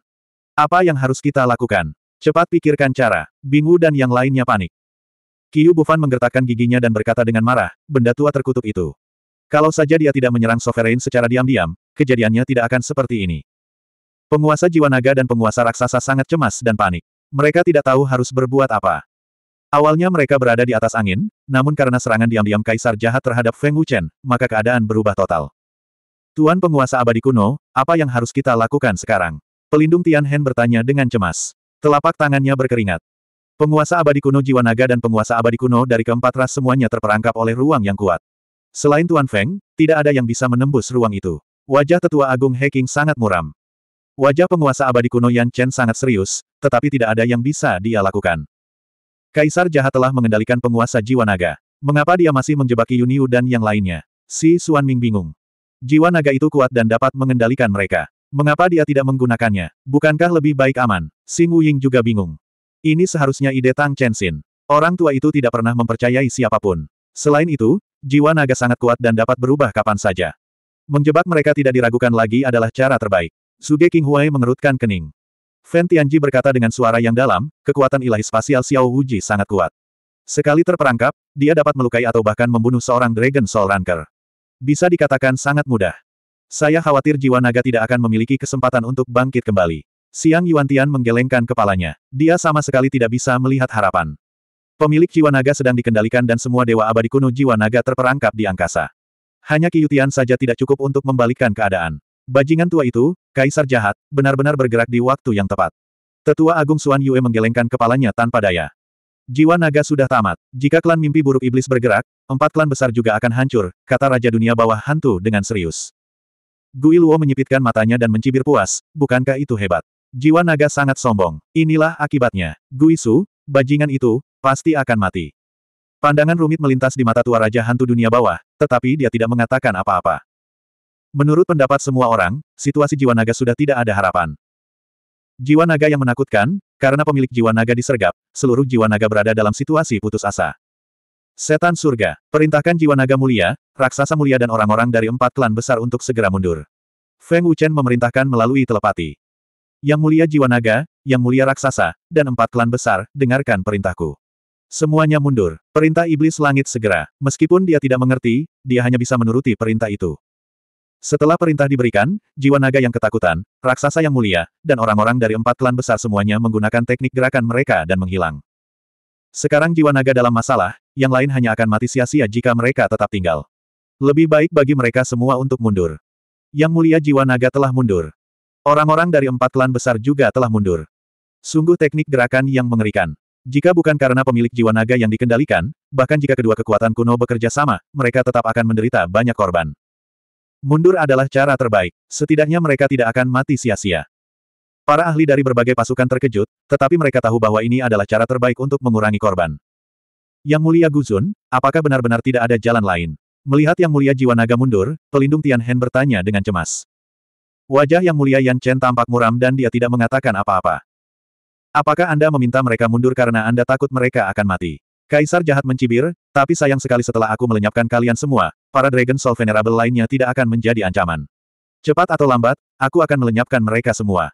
Apa yang harus kita lakukan? Cepat pikirkan cara. Bingu dan yang lainnya panik. Qiu Bufan menggertakkan giginya dan berkata dengan marah, benda tua terkutuk itu. Kalau saja dia tidak menyerang Sovereign secara diam-diam, kejadiannya tidak akan seperti ini. Penguasa jiwa naga dan penguasa raksasa sangat cemas dan panik. Mereka tidak tahu harus berbuat apa. Awalnya mereka berada di atas angin, namun karena serangan diam-diam kaisar jahat terhadap Feng Wuchen, maka keadaan berubah total. Tuan penguasa abadi kuno, apa yang harus kita lakukan sekarang? Pelindung Tian Tianhen bertanya dengan cemas. Telapak tangannya berkeringat. Penguasa abadi kuno jiwa naga dan penguasa abadi kuno dari keempat ras semuanya terperangkap oleh ruang yang kuat. Selain Tuan Feng, tidak ada yang bisa menembus ruang itu. Wajah tetua agung Heking sangat muram. Wajah penguasa abadi kuno Yan Chen sangat serius, tetapi tidak ada yang bisa dia lakukan. Kaisar jahat telah mengendalikan penguasa jiwa naga. Mengapa dia masih menjebaki Yuniu dan yang lainnya? Si Suan Ming bingung. Jiwa naga itu kuat dan dapat mengendalikan mereka. Mengapa dia tidak menggunakannya? Bukankah lebih baik aman? Sing Wuying juga bingung. Ini seharusnya ide Tang Xin. Orang tua itu tidak pernah mempercayai siapapun. Selain itu, jiwa naga sangat kuat dan dapat berubah kapan saja. Menjebak mereka tidak diragukan lagi adalah cara terbaik. Suge King Huai mengerutkan kening. Fan Tianji berkata dengan suara yang dalam, kekuatan ilahi spasial Xiao Wuji sangat kuat. Sekali terperangkap, dia dapat melukai atau bahkan membunuh seorang Dragon Soul Ranker. Bisa dikatakan sangat mudah. Saya khawatir jiwa naga tidak akan memiliki kesempatan untuk bangkit kembali. Siang Tian menggelengkan kepalanya. Dia sama sekali tidak bisa melihat harapan. Pemilik jiwa naga sedang dikendalikan dan semua dewa abadi kuno jiwa naga terperangkap di angkasa. Hanya Qiyutian saja tidak cukup untuk membalikkan keadaan. Bajingan tua itu, kaisar jahat, benar-benar bergerak di waktu yang tepat. Tetua Agung Suan Yue menggelengkan kepalanya tanpa daya. Jiwa naga sudah tamat. Jika klan mimpi buruk iblis bergerak, empat klan besar juga akan hancur, kata Raja Dunia Bawah Hantu dengan serius. Gui Luo menyipitkan matanya dan mencibir puas, bukankah itu hebat? Jiwa naga sangat sombong. Inilah akibatnya. Gui Su, bajingan itu, pasti akan mati. Pandangan rumit melintas di mata tua Raja Hantu Dunia Bawah, tetapi dia tidak mengatakan apa-apa. Menurut pendapat semua orang, situasi jiwa naga sudah tidak ada harapan. Jiwa naga yang menakutkan, karena pemilik jiwa naga disergap, seluruh jiwa naga berada dalam situasi putus asa. Setan surga, perintahkan jiwa naga mulia, raksasa mulia dan orang-orang dari empat klan besar untuk segera mundur. Feng Wuchen memerintahkan melalui telepati. Yang mulia jiwa naga, yang mulia raksasa, dan empat klan besar, dengarkan perintahku. Semuanya mundur. Perintah iblis langit segera. Meskipun dia tidak mengerti, dia hanya bisa menuruti perintah itu. Setelah perintah diberikan, jiwa naga yang ketakutan, raksasa yang mulia, dan orang-orang dari empat klan besar semuanya menggunakan teknik gerakan mereka dan menghilang. Sekarang jiwa naga dalam masalah, yang lain hanya akan mati sia-sia jika mereka tetap tinggal. Lebih baik bagi mereka semua untuk mundur. Yang mulia jiwa naga telah mundur. Orang-orang dari empat klan besar juga telah mundur. Sungguh teknik gerakan yang mengerikan. Jika bukan karena pemilik jiwa naga yang dikendalikan, bahkan jika kedua kekuatan kuno bekerja sama, mereka tetap akan menderita banyak korban. Mundur adalah cara terbaik. Setidaknya mereka tidak akan mati sia-sia. Para ahli dari berbagai pasukan terkejut, tetapi mereka tahu bahwa ini adalah cara terbaik untuk mengurangi korban. Yang Mulia Guzun, apakah benar-benar tidak ada jalan lain? Melihat Yang Mulia Jiwa Naga mundur, pelindung Tian Hen bertanya dengan cemas. Wajah Yang Mulia Yan Chen tampak muram dan dia tidak mengatakan apa-apa. Apakah Anda meminta mereka mundur karena Anda takut mereka akan mati? Kaisar jahat mencibir, tapi sayang sekali setelah aku melenyapkan kalian semua, para Dragon Soul Venerable lainnya tidak akan menjadi ancaman. Cepat atau lambat, aku akan melenyapkan mereka semua.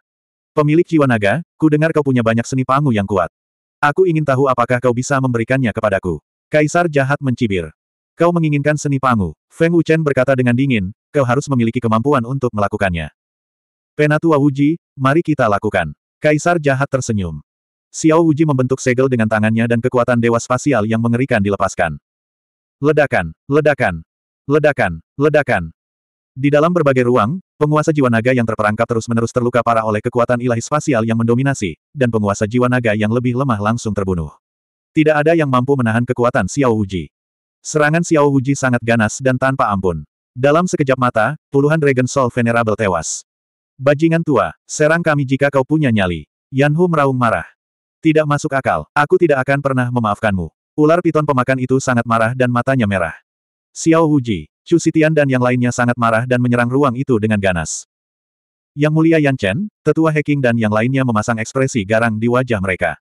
Pemilik jiwa naga, ku dengar kau punya banyak seni pangu yang kuat. Aku ingin tahu apakah kau bisa memberikannya kepadaku. Kaisar jahat mencibir. Kau menginginkan seni pangu. Feng Wuchen berkata dengan dingin, kau harus memiliki kemampuan untuk melakukannya. Penatua Wuji, mari kita lakukan. Kaisar jahat tersenyum. Xiao Wuji membentuk segel dengan tangannya dan kekuatan dewa spasial yang mengerikan dilepaskan. Ledakan, ledakan, ledakan, ledakan. Di dalam berbagai ruang, penguasa jiwa naga yang terperangkap terus-menerus terluka parah oleh kekuatan ilahi spasial yang mendominasi, dan penguasa jiwa naga yang lebih lemah langsung terbunuh. Tidak ada yang mampu menahan kekuatan Xiao Wuji. Serangan Xiao Wuji sangat ganas dan tanpa ampun. Dalam sekejap mata, puluhan Dragon Soul Venerable tewas. Bajingan tua, serang kami jika kau punya nyali. Yanhu meraung marah. Tidak masuk akal, aku tidak akan pernah memaafkanmu. Ular piton pemakan itu sangat marah dan matanya merah. Xiao Huji, Chu Sitian dan yang lainnya sangat marah dan menyerang ruang itu dengan ganas. Yang mulia Yan Chen, tetua Heking dan yang lainnya memasang ekspresi garang di wajah mereka.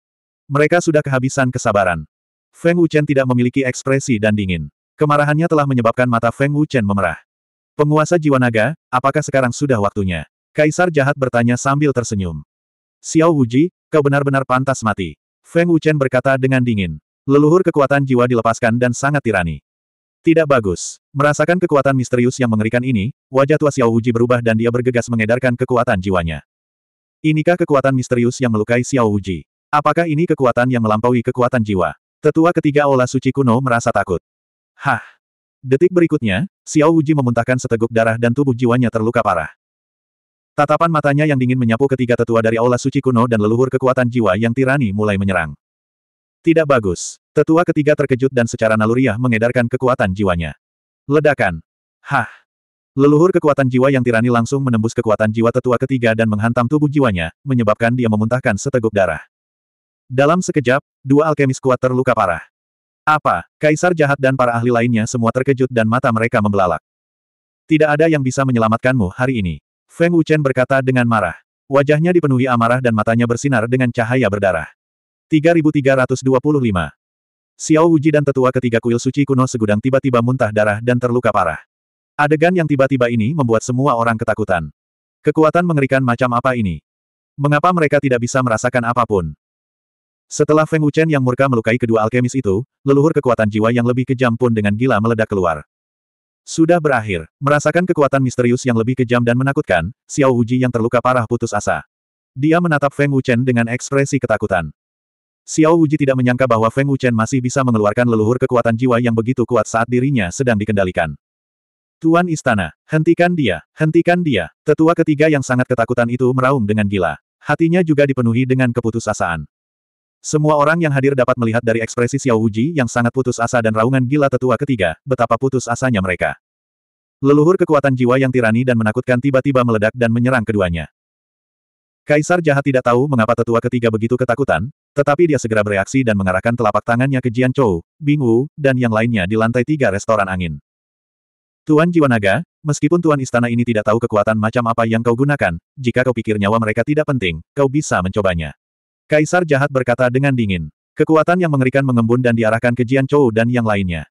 Mereka sudah kehabisan kesabaran. Feng Wuchen tidak memiliki ekspresi dan dingin. Kemarahannya telah menyebabkan mata Feng Wuchen memerah. Penguasa jiwa naga, apakah sekarang sudah waktunya? Kaisar jahat bertanya sambil tersenyum. Xiao Wuji, kau benar-benar pantas mati. Feng Wuchen berkata dengan dingin. Leluhur kekuatan jiwa dilepaskan dan sangat tirani. Tidak bagus. Merasakan kekuatan misterius yang mengerikan ini, wajah tua Xiao Wuji berubah dan dia bergegas mengedarkan kekuatan jiwanya. Inikah kekuatan misterius yang melukai Xiao Wuji? Apakah ini kekuatan yang melampaui kekuatan jiwa? Tetua ketiga Ola Suci kuno merasa takut. Hah! Detik berikutnya, Xiao Wuji memuntahkan seteguk darah dan tubuh jiwanya terluka parah. Tatapan matanya yang dingin menyapu ketiga tetua dari aula suci kuno dan leluhur kekuatan jiwa yang tirani mulai menyerang. Tidak bagus. Tetua ketiga terkejut dan secara naluriah mengedarkan kekuatan jiwanya. Ledakan. Hah. Leluhur kekuatan jiwa yang tirani langsung menembus kekuatan jiwa tetua ketiga dan menghantam tubuh jiwanya, menyebabkan dia memuntahkan seteguk darah. Dalam sekejap, dua alkemis kuat terluka parah. Apa? Kaisar jahat dan para ahli lainnya semua terkejut dan mata mereka membelalak. Tidak ada yang bisa menyelamatkanmu hari ini. Feng Wuchen berkata dengan marah. Wajahnya dipenuhi amarah dan matanya bersinar dengan cahaya berdarah. 3325 Xiao Wuji dan tetua ketiga kuil suci kuno segudang tiba-tiba muntah darah dan terluka parah. Adegan yang tiba-tiba ini membuat semua orang ketakutan. Kekuatan mengerikan macam apa ini? Mengapa mereka tidak bisa merasakan apapun? Setelah Feng Wuchen yang murka melukai kedua alkemis itu, leluhur kekuatan jiwa yang lebih kejam pun dengan gila meledak keluar. Sudah berakhir. Merasakan kekuatan misterius yang lebih kejam dan menakutkan, Xiao Wuji yang terluka parah putus asa. Dia menatap Feng Wuchen dengan ekspresi ketakutan. Xiao Wuji tidak menyangka bahwa Feng Wuchen masih bisa mengeluarkan leluhur kekuatan jiwa yang begitu kuat saat dirinya sedang dikendalikan. Tuan Istana, hentikan dia, hentikan dia. Tetua ketiga yang sangat ketakutan itu meraung dengan gila. Hatinya juga dipenuhi dengan keputusasaan. Semua orang yang hadir dapat melihat dari ekspresi Xiao Wuji yang sangat putus asa dan raungan gila tetua ketiga, betapa putus asanya mereka. Leluhur kekuatan jiwa yang tirani dan menakutkan tiba-tiba meledak dan menyerang keduanya. Kaisar jahat tidak tahu mengapa tetua ketiga begitu ketakutan, tetapi dia segera bereaksi dan mengarahkan telapak tangannya ke Jian Chou, Bing Wu, dan yang lainnya di lantai tiga restoran angin. Tuan Jiwa Naga, meskipun Tuan Istana ini tidak tahu kekuatan macam apa yang kau gunakan, jika kau pikir nyawa mereka tidak penting, kau bisa mencobanya. Kaisar jahat berkata dengan dingin. Kekuatan yang mengerikan mengembun dan diarahkan ke Jian Chou dan yang lainnya.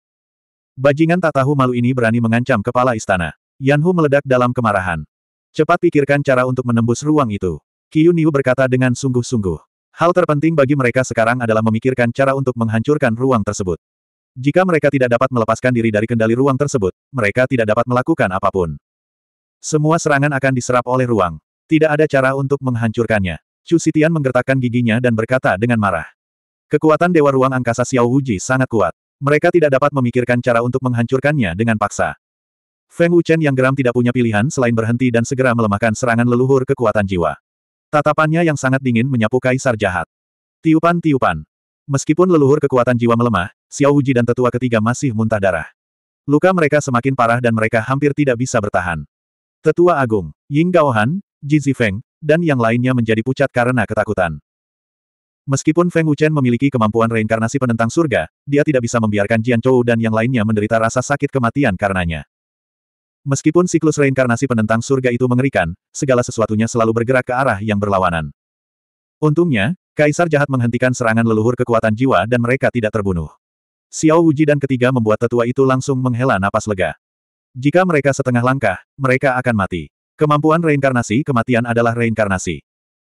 Bajingan tak tahu malu ini berani mengancam kepala istana. Yan Hu meledak dalam kemarahan. Cepat pikirkan cara untuk menembus ruang itu. Qiu Niu berkata dengan sungguh-sungguh. Hal terpenting bagi mereka sekarang adalah memikirkan cara untuk menghancurkan ruang tersebut. Jika mereka tidak dapat melepaskan diri dari kendali ruang tersebut, mereka tidak dapat melakukan apapun. Semua serangan akan diserap oleh ruang. Tidak ada cara untuk menghancurkannya. Chu Sitian menggertakkan giginya dan berkata dengan marah. Kekuatan Dewa Ruang Angkasa Xiao Wuji sangat kuat. Mereka tidak dapat memikirkan cara untuk menghancurkannya dengan paksa. Feng Wuchen yang geram tidak punya pilihan selain berhenti dan segera melemahkan serangan leluhur kekuatan jiwa. Tatapannya yang sangat dingin menyapu kaisar jahat. Tiupan-tiupan. Meskipun leluhur kekuatan jiwa melemah, Xiao Wuji dan tetua ketiga masih muntah darah. Luka mereka semakin parah dan mereka hampir tidak bisa bertahan. Tetua Agung, Ying Gaohan, Ji Zifeng, dan yang lainnya menjadi pucat karena ketakutan. Meskipun Feng Wuchen memiliki kemampuan reinkarnasi penentang surga, dia tidak bisa membiarkan Jian Chou dan yang lainnya menderita rasa sakit kematian karenanya. Meskipun siklus reinkarnasi penentang surga itu mengerikan, segala sesuatunya selalu bergerak ke arah yang berlawanan. Untungnya, Kaisar jahat menghentikan serangan leluhur kekuatan jiwa dan mereka tidak terbunuh. Xiao Wuji dan ketiga membuat tetua itu langsung menghela napas lega. Jika mereka setengah langkah, mereka akan mati. Kemampuan reinkarnasi kematian adalah reinkarnasi.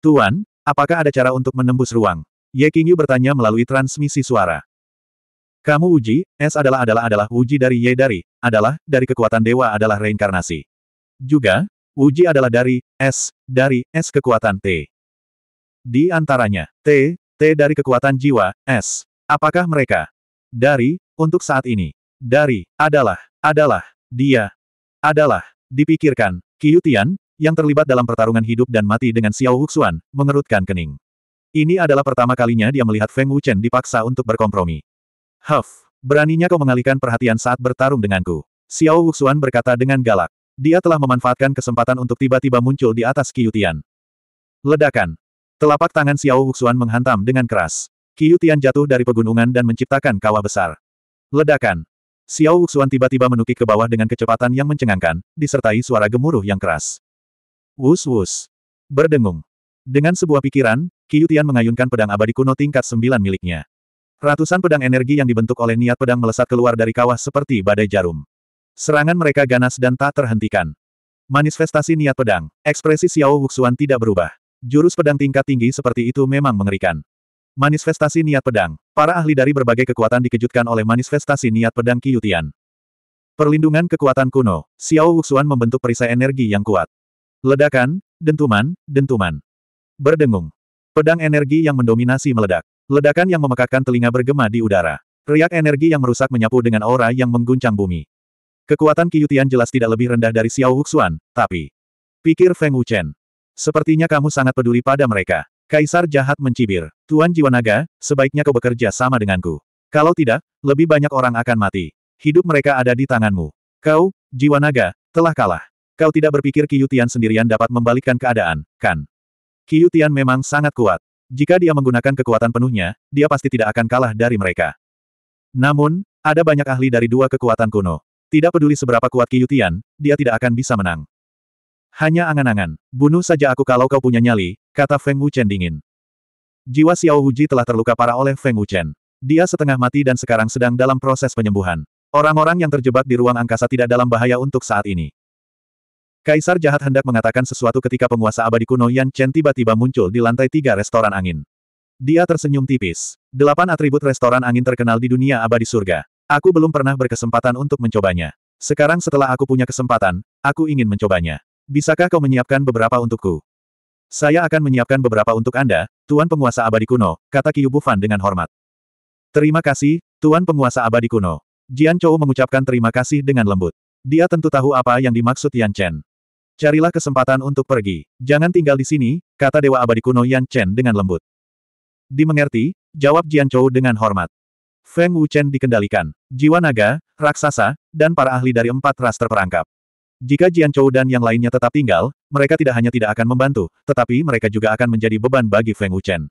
Tuan, apakah ada cara untuk menembus ruang? Ye Qingyu bertanya melalui transmisi suara. Kamu uji, es adalah adalah adalah uji dari Ye dari, adalah, dari kekuatan dewa adalah reinkarnasi. Juga, uji adalah dari, es, dari, es kekuatan T. Di antaranya, T, T dari kekuatan jiwa, S. Apakah mereka? Dari, untuk saat ini. Dari, adalah, adalah, dia, adalah, dipikirkan, Qiu Tian, yang terlibat dalam pertarungan hidup dan mati dengan Xiao Huxuan, mengerutkan kening. Ini adalah pertama kalinya dia melihat Feng Wuchen dipaksa untuk berkompromi. Huff, beraninya kau mengalihkan perhatian saat bertarung denganku. Xiao Huxuan berkata dengan galak. Dia telah memanfaatkan kesempatan untuk tiba-tiba muncul di atas Qiu Tian. Ledakan. Telapak tangan Xiao Huxuan menghantam dengan keras. Qiu Tian jatuh dari pegunungan dan menciptakan kawah besar. Ledakan. Xiao Wuxuan tiba-tiba menukik ke bawah dengan kecepatan yang mencengangkan, disertai suara gemuruh yang keras. Wus-wus. Berdengung. Dengan sebuah pikiran, Qiyutian mengayunkan pedang abadi kuno tingkat sembilan miliknya. Ratusan pedang energi yang dibentuk oleh niat pedang melesat keluar dari kawah seperti badai jarum. Serangan mereka ganas dan tak terhentikan. Manifestasi niat pedang, ekspresi Xiao Wuxuan tidak berubah. Jurus pedang tingkat tinggi seperti itu memang mengerikan. Manifestasi niat pedang. Para ahli dari berbagai kekuatan dikejutkan oleh manifestasi niat pedang Qiyutian. Perlindungan kekuatan kuno. Xiao Wuxuan membentuk perisai energi yang kuat. Ledakan, dentuman, dentuman. Berdengung. Pedang energi yang mendominasi meledak. Ledakan yang memekakkan telinga bergema di udara. Riak energi yang merusak menyapu dengan aura yang mengguncang bumi. Kekuatan Qiyutian jelas tidak lebih rendah dari Xiao Wuxuan, tapi... Pikir Feng Wuchen. Sepertinya kamu sangat peduli pada mereka. Kaisar jahat mencibir. Tuan Jiwanaga, sebaiknya kau bekerja sama denganku. Kalau tidak, lebih banyak orang akan mati. Hidup mereka ada di tanganmu. Kau, Jiwanaga, telah kalah. Kau tidak berpikir Kiyutian sendirian dapat membalikkan keadaan, kan? Kiyutian memang sangat kuat. Jika dia menggunakan kekuatan penuhnya, dia pasti tidak akan kalah dari mereka. Namun, ada banyak ahli dari dua kekuatan kuno. Tidak peduli seberapa kuat Kiyutian, dia tidak akan bisa menang. Hanya angan-angan. Bunuh saja aku kalau kau punya nyali, kata Feng Wuchen dingin. Jiwa Xiao Huji telah terluka parah oleh Feng Wuchen. Dia setengah mati dan sekarang sedang dalam proses penyembuhan. Orang-orang yang terjebak di ruang angkasa tidak dalam bahaya untuk saat ini. Kaisar jahat hendak mengatakan sesuatu ketika penguasa abadi kuno Yan Chen tiba-tiba muncul di lantai tiga restoran angin. Dia tersenyum tipis. Delapan atribut restoran angin terkenal di dunia abadi surga. Aku belum pernah berkesempatan untuk mencobanya. Sekarang setelah aku punya kesempatan, aku ingin mencobanya. Bisakah kau menyiapkan beberapa untukku? Saya akan menyiapkan beberapa untuk Anda, Tuan Penguasa Abadi Kuno, kata Qiubu Bufan dengan hormat. Terima kasih, Tuan Penguasa Abadi Kuno. Jian Chou mengucapkan terima kasih dengan lembut. Dia tentu tahu apa yang dimaksud Yan Chen. Carilah kesempatan untuk pergi. Jangan tinggal di sini, kata Dewa Abadi Kuno Yan Chen dengan lembut. Dimengerti, jawab Jian Chou dengan hormat. Feng Wuchen dikendalikan. Jiwa naga, raksasa, dan para ahli dari empat ras terperangkap. Jika Jian Chou dan yang lainnya tetap tinggal, mereka tidak hanya tidak akan membantu, tetapi mereka juga akan menjadi beban bagi Feng Wuchen.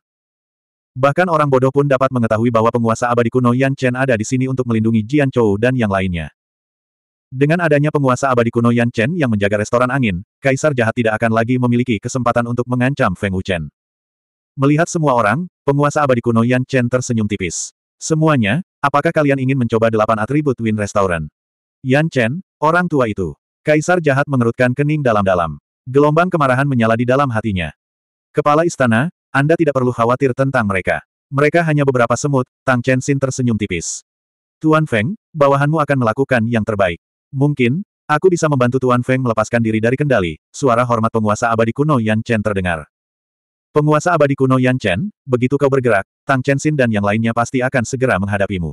Bahkan orang bodoh pun dapat mengetahui bahwa penguasa abadi kuno Yan Chen ada di sini untuk melindungi Jian Chou dan yang lainnya. Dengan adanya penguasa abadi kuno Yan Chen yang menjaga restoran angin, Kaisar Jahat tidak akan lagi memiliki kesempatan untuk mengancam Feng Wuchen. Melihat semua orang, penguasa abadi kuno Yan Chen tersenyum tipis. Semuanya, apakah kalian ingin mencoba delapan atribut Win Restaurant? Yan Chen, orang tua itu. Kaisar jahat mengerutkan kening dalam-dalam. Gelombang kemarahan menyala di dalam hatinya. Kepala istana, Anda tidak perlu khawatir tentang mereka. Mereka hanya beberapa semut, Tang Chen Xin tersenyum tipis. Tuan Feng, bawahanmu akan melakukan yang terbaik. Mungkin, aku bisa membantu Tuan Feng melepaskan diri dari kendali, suara hormat penguasa abadi kuno Yan Chen terdengar. Penguasa abadi kuno Yan Chen, begitu kau bergerak, Tang Chen Xin dan yang lainnya pasti akan segera menghadapimu.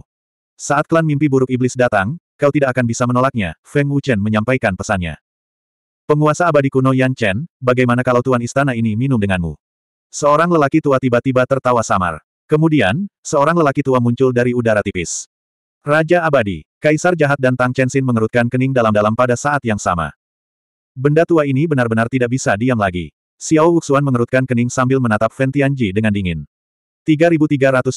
Saat klan mimpi buruk iblis datang, kau tidak akan bisa menolaknya, Feng Wuchen menyampaikan pesannya. Penguasa abadi kuno Yan Chen, bagaimana kalau tuan istana ini minum denganmu? Seorang lelaki tua tiba-tiba tertawa samar. Kemudian, seorang lelaki tua muncul dari udara tipis. Raja abadi, Kaisar jahat dan Tang Xin mengerutkan kening dalam-dalam pada saat yang sama. Benda tua ini benar-benar tidak bisa diam lagi. Xiao Wuxuan mengerutkan kening sambil menatap Feng Tianji dengan dingin. 3326.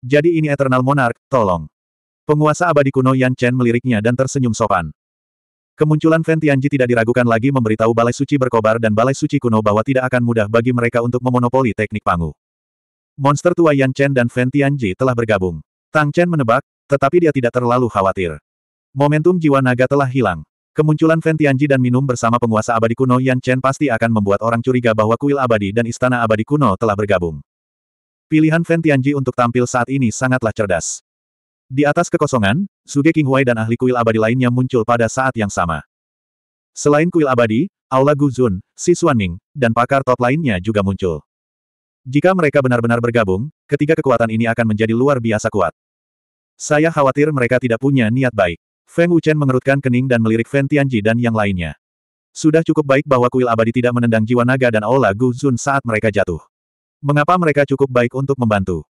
Jadi ini Eternal Monarch, tolong. Penguasa abadi kuno Yan Chen meliriknya dan tersenyum sopan. Kemunculan Feng Tianji tidak diragukan lagi memberitahu Balai Suci berkobar dan Balai Suci kuno bahwa tidak akan mudah bagi mereka untuk memonopoli teknik Pangu. Monster tua Yan Chen dan Feng Tianji telah bergabung. Tang Chen menebak, tetapi dia tidak terlalu khawatir. Momentum jiwa naga telah hilang. Kemunculan Feng Tianji dan Minum bersama penguasa abadi kuno Yan Chen pasti akan membuat orang curiga bahwa kuil abadi dan istana abadi kuno telah bergabung. Pilihan Feng Tianji untuk tampil saat ini sangatlah cerdas. Di atas kekosongan, Suge King Huai dan ahli kuil abadi lainnya muncul pada saat yang sama. Selain kuil abadi, Aula Guzun, Si Xuanming, dan pakar top lainnya juga muncul. Jika mereka benar-benar bergabung, ketiga kekuatan ini akan menjadi luar biasa kuat. Saya khawatir mereka tidak punya niat baik. Feng Wuchen mengerutkan kening dan melirik Feng Tianji dan yang lainnya. Sudah cukup baik bahwa kuil abadi tidak menendang jiwa naga dan Aula Guzun saat mereka jatuh. Mengapa mereka cukup baik untuk membantu?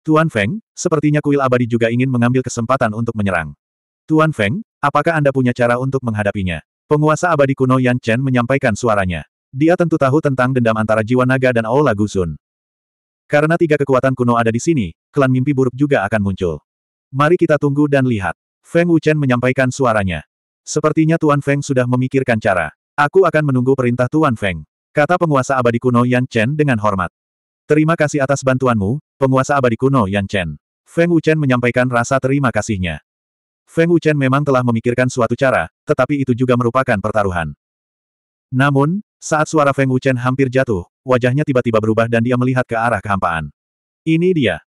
Tuan Feng, sepertinya kuil abadi juga ingin mengambil kesempatan untuk menyerang. Tuan Feng, apakah Anda punya cara untuk menghadapinya? Penguasa abadi kuno Yan Chen menyampaikan suaranya. Dia tentu tahu tentang dendam antara jiwa naga dan Aula Gusun. Karena tiga kekuatan kuno ada di sini, klan mimpi buruk juga akan muncul. Mari kita tunggu dan lihat. Feng Wuchen menyampaikan suaranya. Sepertinya Tuan Feng sudah memikirkan cara. Aku akan menunggu perintah Tuan Feng. Kata penguasa abadi kuno Yan Chen dengan hormat. Terima kasih atas bantuanmu, penguasa abadi kuno Yan Chen. Feng Wuchen menyampaikan rasa terima kasihnya. Feng Wuchen memang telah memikirkan suatu cara, tetapi itu juga merupakan pertaruhan. Namun, saat suara Feng Wuchen hampir jatuh, wajahnya tiba-tiba berubah dan dia melihat ke arah kehampaan. Ini dia.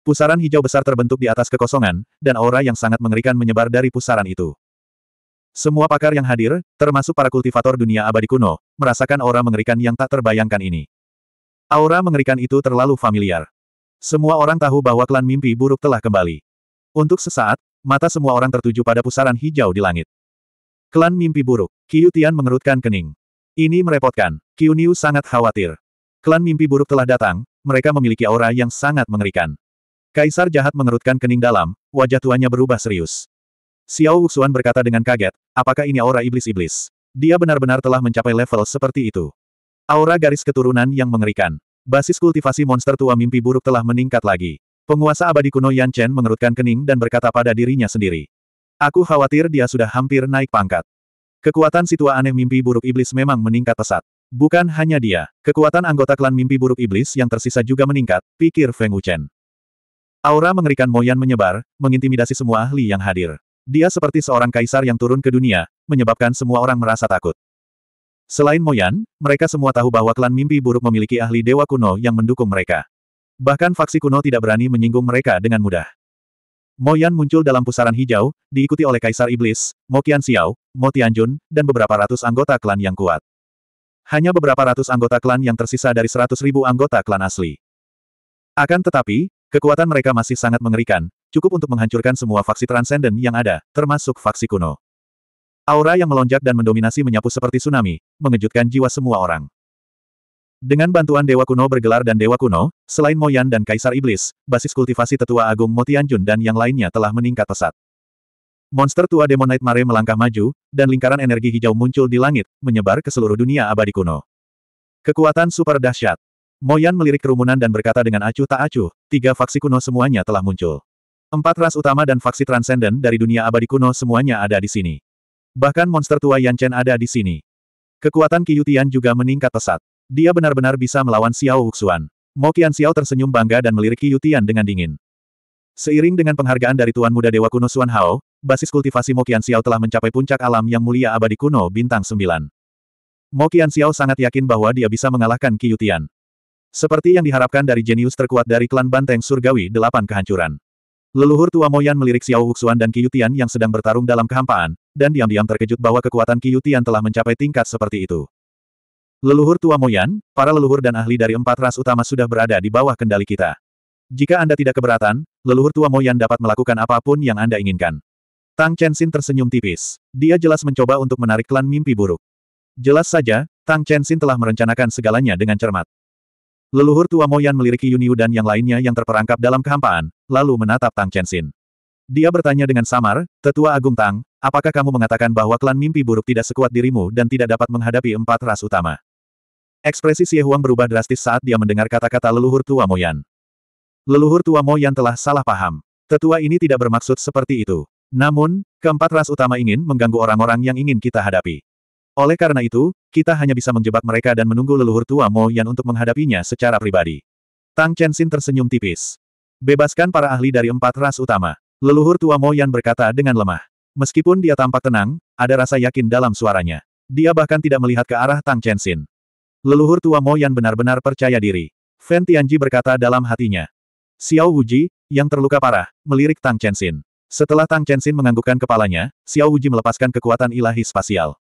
Pusaran hijau besar terbentuk di atas kekosongan, dan aura yang sangat mengerikan menyebar dari pusaran itu. Semua pakar yang hadir, termasuk para kultivator dunia abadi kuno, merasakan aura mengerikan yang tak terbayangkan ini. Aura mengerikan itu terlalu familiar. Semua orang tahu bahwa klan mimpi buruk telah kembali. Untuk sesaat, mata semua orang tertuju pada pusaran hijau di langit. Klan mimpi buruk, Qiu Tian mengerutkan kening. Ini merepotkan, Qiu Niu sangat khawatir. Klan mimpi buruk telah datang, mereka memiliki aura yang sangat mengerikan. Kaisar jahat mengerutkan kening dalam, wajah tuanya berubah serius. Xiao Wuxuan berkata dengan kaget, apakah ini aura iblis-iblis? Dia benar-benar telah mencapai level seperti itu. Aura garis keturunan yang mengerikan. Basis kultivasi monster tua mimpi buruk telah meningkat lagi. Penguasa abadi kuno Yan Chen mengerutkan kening dan berkata pada dirinya sendiri. Aku khawatir dia sudah hampir naik pangkat. Kekuatan si aneh mimpi buruk iblis memang meningkat pesat. Bukan hanya dia, kekuatan anggota klan mimpi buruk iblis yang tersisa juga meningkat, pikir Feng Wuchen. Aura mengerikan Moyan menyebar, mengintimidasi semua ahli yang hadir. Dia seperti seorang kaisar yang turun ke dunia, menyebabkan semua orang merasa takut. Selain Moyan, mereka semua tahu bahwa klan mimpi buruk memiliki ahli dewa kuno yang mendukung mereka. Bahkan faksi kuno tidak berani menyinggung mereka dengan mudah. Moyan muncul dalam pusaran hijau, diikuti oleh Kaisar Iblis, Mo Qian Xiao, Mo Tianjun, dan beberapa ratus anggota klan yang kuat. Hanya beberapa ratus anggota klan yang tersisa dari seratus ribu anggota klan asli. Akan tetapi, kekuatan mereka masih sangat mengerikan, cukup untuk menghancurkan semua faksi transenden yang ada, termasuk faksi kuno. Aura yang melonjak dan mendominasi menyapu seperti tsunami, mengejutkan jiwa semua orang. Dengan bantuan Dewa Kuno bergelar dan Dewa Kuno, selain Moyan dan Kaisar Iblis, basis kultivasi tetua Agung Motianjun dan yang lainnya telah meningkat pesat. Monster tua Demonite Mare melangkah maju, dan lingkaran energi hijau muncul di langit, menyebar ke seluruh dunia abadi kuno. Kekuatan super dahsyat. Moyan melirik kerumunan dan berkata dengan acuh tak acuh, tiga faksi kuno semuanya telah muncul. Empat ras utama dan faksi transenden dari dunia abadi kuno semuanya ada di sini. Bahkan monster tua Yan Chen ada di sini. Kekuatan Qiyu Tian juga meningkat pesat. Dia benar-benar bisa melawan Xiao Wuxuan. Mo Qian Xiao tersenyum bangga dan melirik Qiyu Tian dengan dingin. Seiring dengan penghargaan dari Tuan Muda Dewa Kuno Xuan Hao, basis kultivasi Mo Qian Xiao telah mencapai puncak alam yang mulia abadi kuno bintang sembilan. Mo Qian Xiao sangat yakin bahwa dia bisa mengalahkan Qiyu Tian. Seperti yang diharapkan dari jenius terkuat dari klan Banteng Surgawi Delapan Kehancuran. Leluhur tua Moyan melirik Xiao Wuxuan dan Qiutian yang sedang bertarung dalam kehampaan, dan diam-diam terkejut bahwa kekuatan Qiutian telah mencapai tingkat seperti itu. Leluhur tua Moyan, para leluhur dan ahli dari empat ras utama sudah berada di bawah kendali kita. Jika Anda tidak keberatan, leluhur tua Moyan dapat melakukan apapun yang Anda inginkan. Tang Chenxin tersenyum tipis. Dia jelas mencoba untuk menarik klan mimpi buruk. Jelas saja, Tang Chenxin telah merencanakan segalanya dengan cermat. Leluhur tua Moyan melirik Yuniu dan yang lainnya yang terperangkap dalam kehampaan, lalu menatap Tang Chenxin. Dia bertanya dengan samar, Tetua Agung Tang, apakah kamu mengatakan bahwa klan mimpi buruk tidak sekuat dirimu dan tidak dapat menghadapi empat ras utama? Ekspresi Xie Huang berubah drastis saat dia mendengar kata-kata leluhur tua Moyan. Leluhur tua Moyan telah salah paham. Tetua ini tidak bermaksud seperti itu. Namun, keempat ras utama ingin mengganggu orang-orang yang ingin kita hadapi. Oleh karena itu, kita hanya bisa menjebak mereka dan menunggu leluhur tua Mo Yan untuk menghadapinya secara pribadi. Tang Chen Xin tersenyum tipis. Bebaskan para ahli dari empat ras utama. Leluhur tua Mo Yan berkata dengan lemah. Meskipun dia tampak tenang, ada rasa yakin dalam suaranya. Dia bahkan tidak melihat ke arah Tang Chen Xin. Leluhur tua Mo Yan benar-benar percaya diri. Fan Tianji berkata dalam hatinya. Xiao Wuji, yang terluka parah, melirik Tang Chen Xin. Setelah Tang Chen Xin menganggukkan kepalanya, Xiao Wuji melepaskan kekuatan ilahi spasial.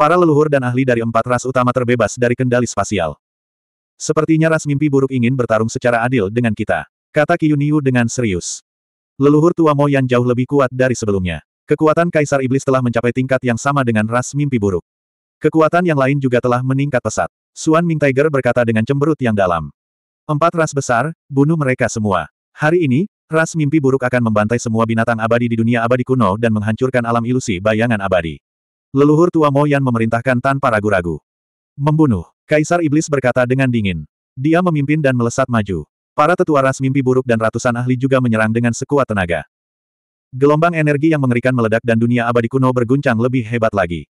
Para leluhur dan ahli dari empat ras utama terbebas dari kendali spasial. Sepertinya ras mimpi buruk ingin bertarung secara adil dengan kita. Kata Kiyuniu dengan serius. Leluhur tua Moyan jauh lebih kuat dari sebelumnya. Kekuatan Kaisar Iblis telah mencapai tingkat yang sama dengan ras mimpi buruk. Kekuatan yang lain juga telah meningkat pesat. Suan Ming Tiger berkata dengan cemberut yang dalam. Empat ras besar, bunuh mereka semua. Hari ini, ras mimpi buruk akan membantai semua binatang abadi di dunia abadi kuno dan menghancurkan alam ilusi bayangan abadi. Leluhur tua Moyan memerintahkan tanpa ragu-ragu. Membunuh, Kaisar Iblis berkata dengan dingin. Dia memimpin dan melesat maju. Para tetua ras mimpi buruk dan ratusan ahli juga menyerang dengan sekuat tenaga. Gelombang energi yang mengerikan meledak dan dunia abadi kuno berguncang lebih hebat lagi.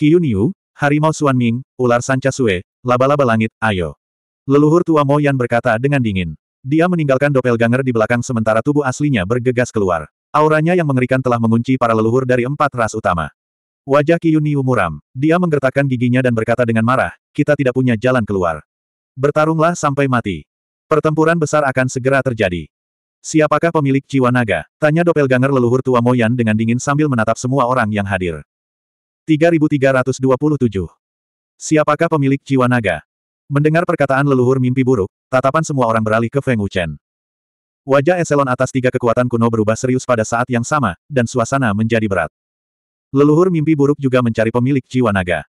Kiyuniu, Harimau Suan Ming, Ular Sanca Sue, Laba-laba Langit, ayo. Leluhur tua Moyan berkata dengan dingin. Dia meninggalkan Dopel doppelganger di belakang sementara tubuh aslinya bergegas keluar. Auranya yang mengerikan telah mengunci para leluhur dari empat ras utama. Wajah Kiyuniu muram. Dia menggertakkan giginya dan berkata dengan marah, kita tidak punya jalan keluar. Bertarunglah sampai mati. Pertempuran besar akan segera terjadi. Siapakah pemilik jiwa naga? Tanya doppelganger leluhur tua Moyan dengan dingin sambil menatap semua orang yang hadir. 3327. Siapakah pemilik jiwa naga? Mendengar perkataan leluhur mimpi buruk, tatapan semua orang beralih ke Feng Wuchen. Wajah eselon atas tiga kekuatan kuno berubah serius pada saat yang sama, dan suasana menjadi berat. Leluhur mimpi buruk juga mencari pemilik jiwa naga.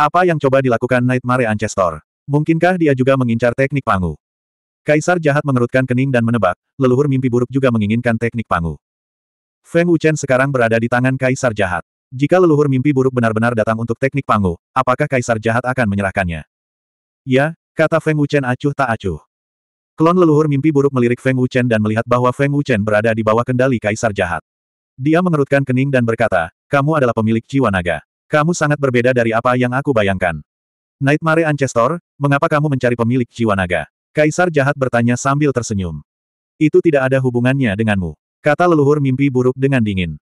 Apa yang coba dilakukan Nightmare Ancestor? Mungkinkah dia juga mengincar teknik pangu? Kaisar jahat mengerutkan kening dan menebak, leluhur mimpi buruk juga menginginkan teknik pangu. Feng Wuchen sekarang berada di tangan Kaisar jahat. Jika leluhur mimpi buruk benar-benar datang untuk teknik pangu, apakah Kaisar jahat akan menyerahkannya? Ya, kata Feng Wuchen acuh tak acuh. Klon leluhur mimpi buruk melirik Feng Wuchen dan melihat bahwa Feng Wuchen berada di bawah kendali Kaisar jahat. Dia mengerutkan kening dan berkata, kamu adalah pemilik jiwa naga. Kamu sangat berbeda dari apa yang aku bayangkan. Nightmare Ancestor, mengapa kamu mencari pemilik jiwa naga? Kaisar jahat bertanya sambil tersenyum. Itu tidak ada hubungannya denganmu. Kata leluhur mimpi buruk dengan dingin.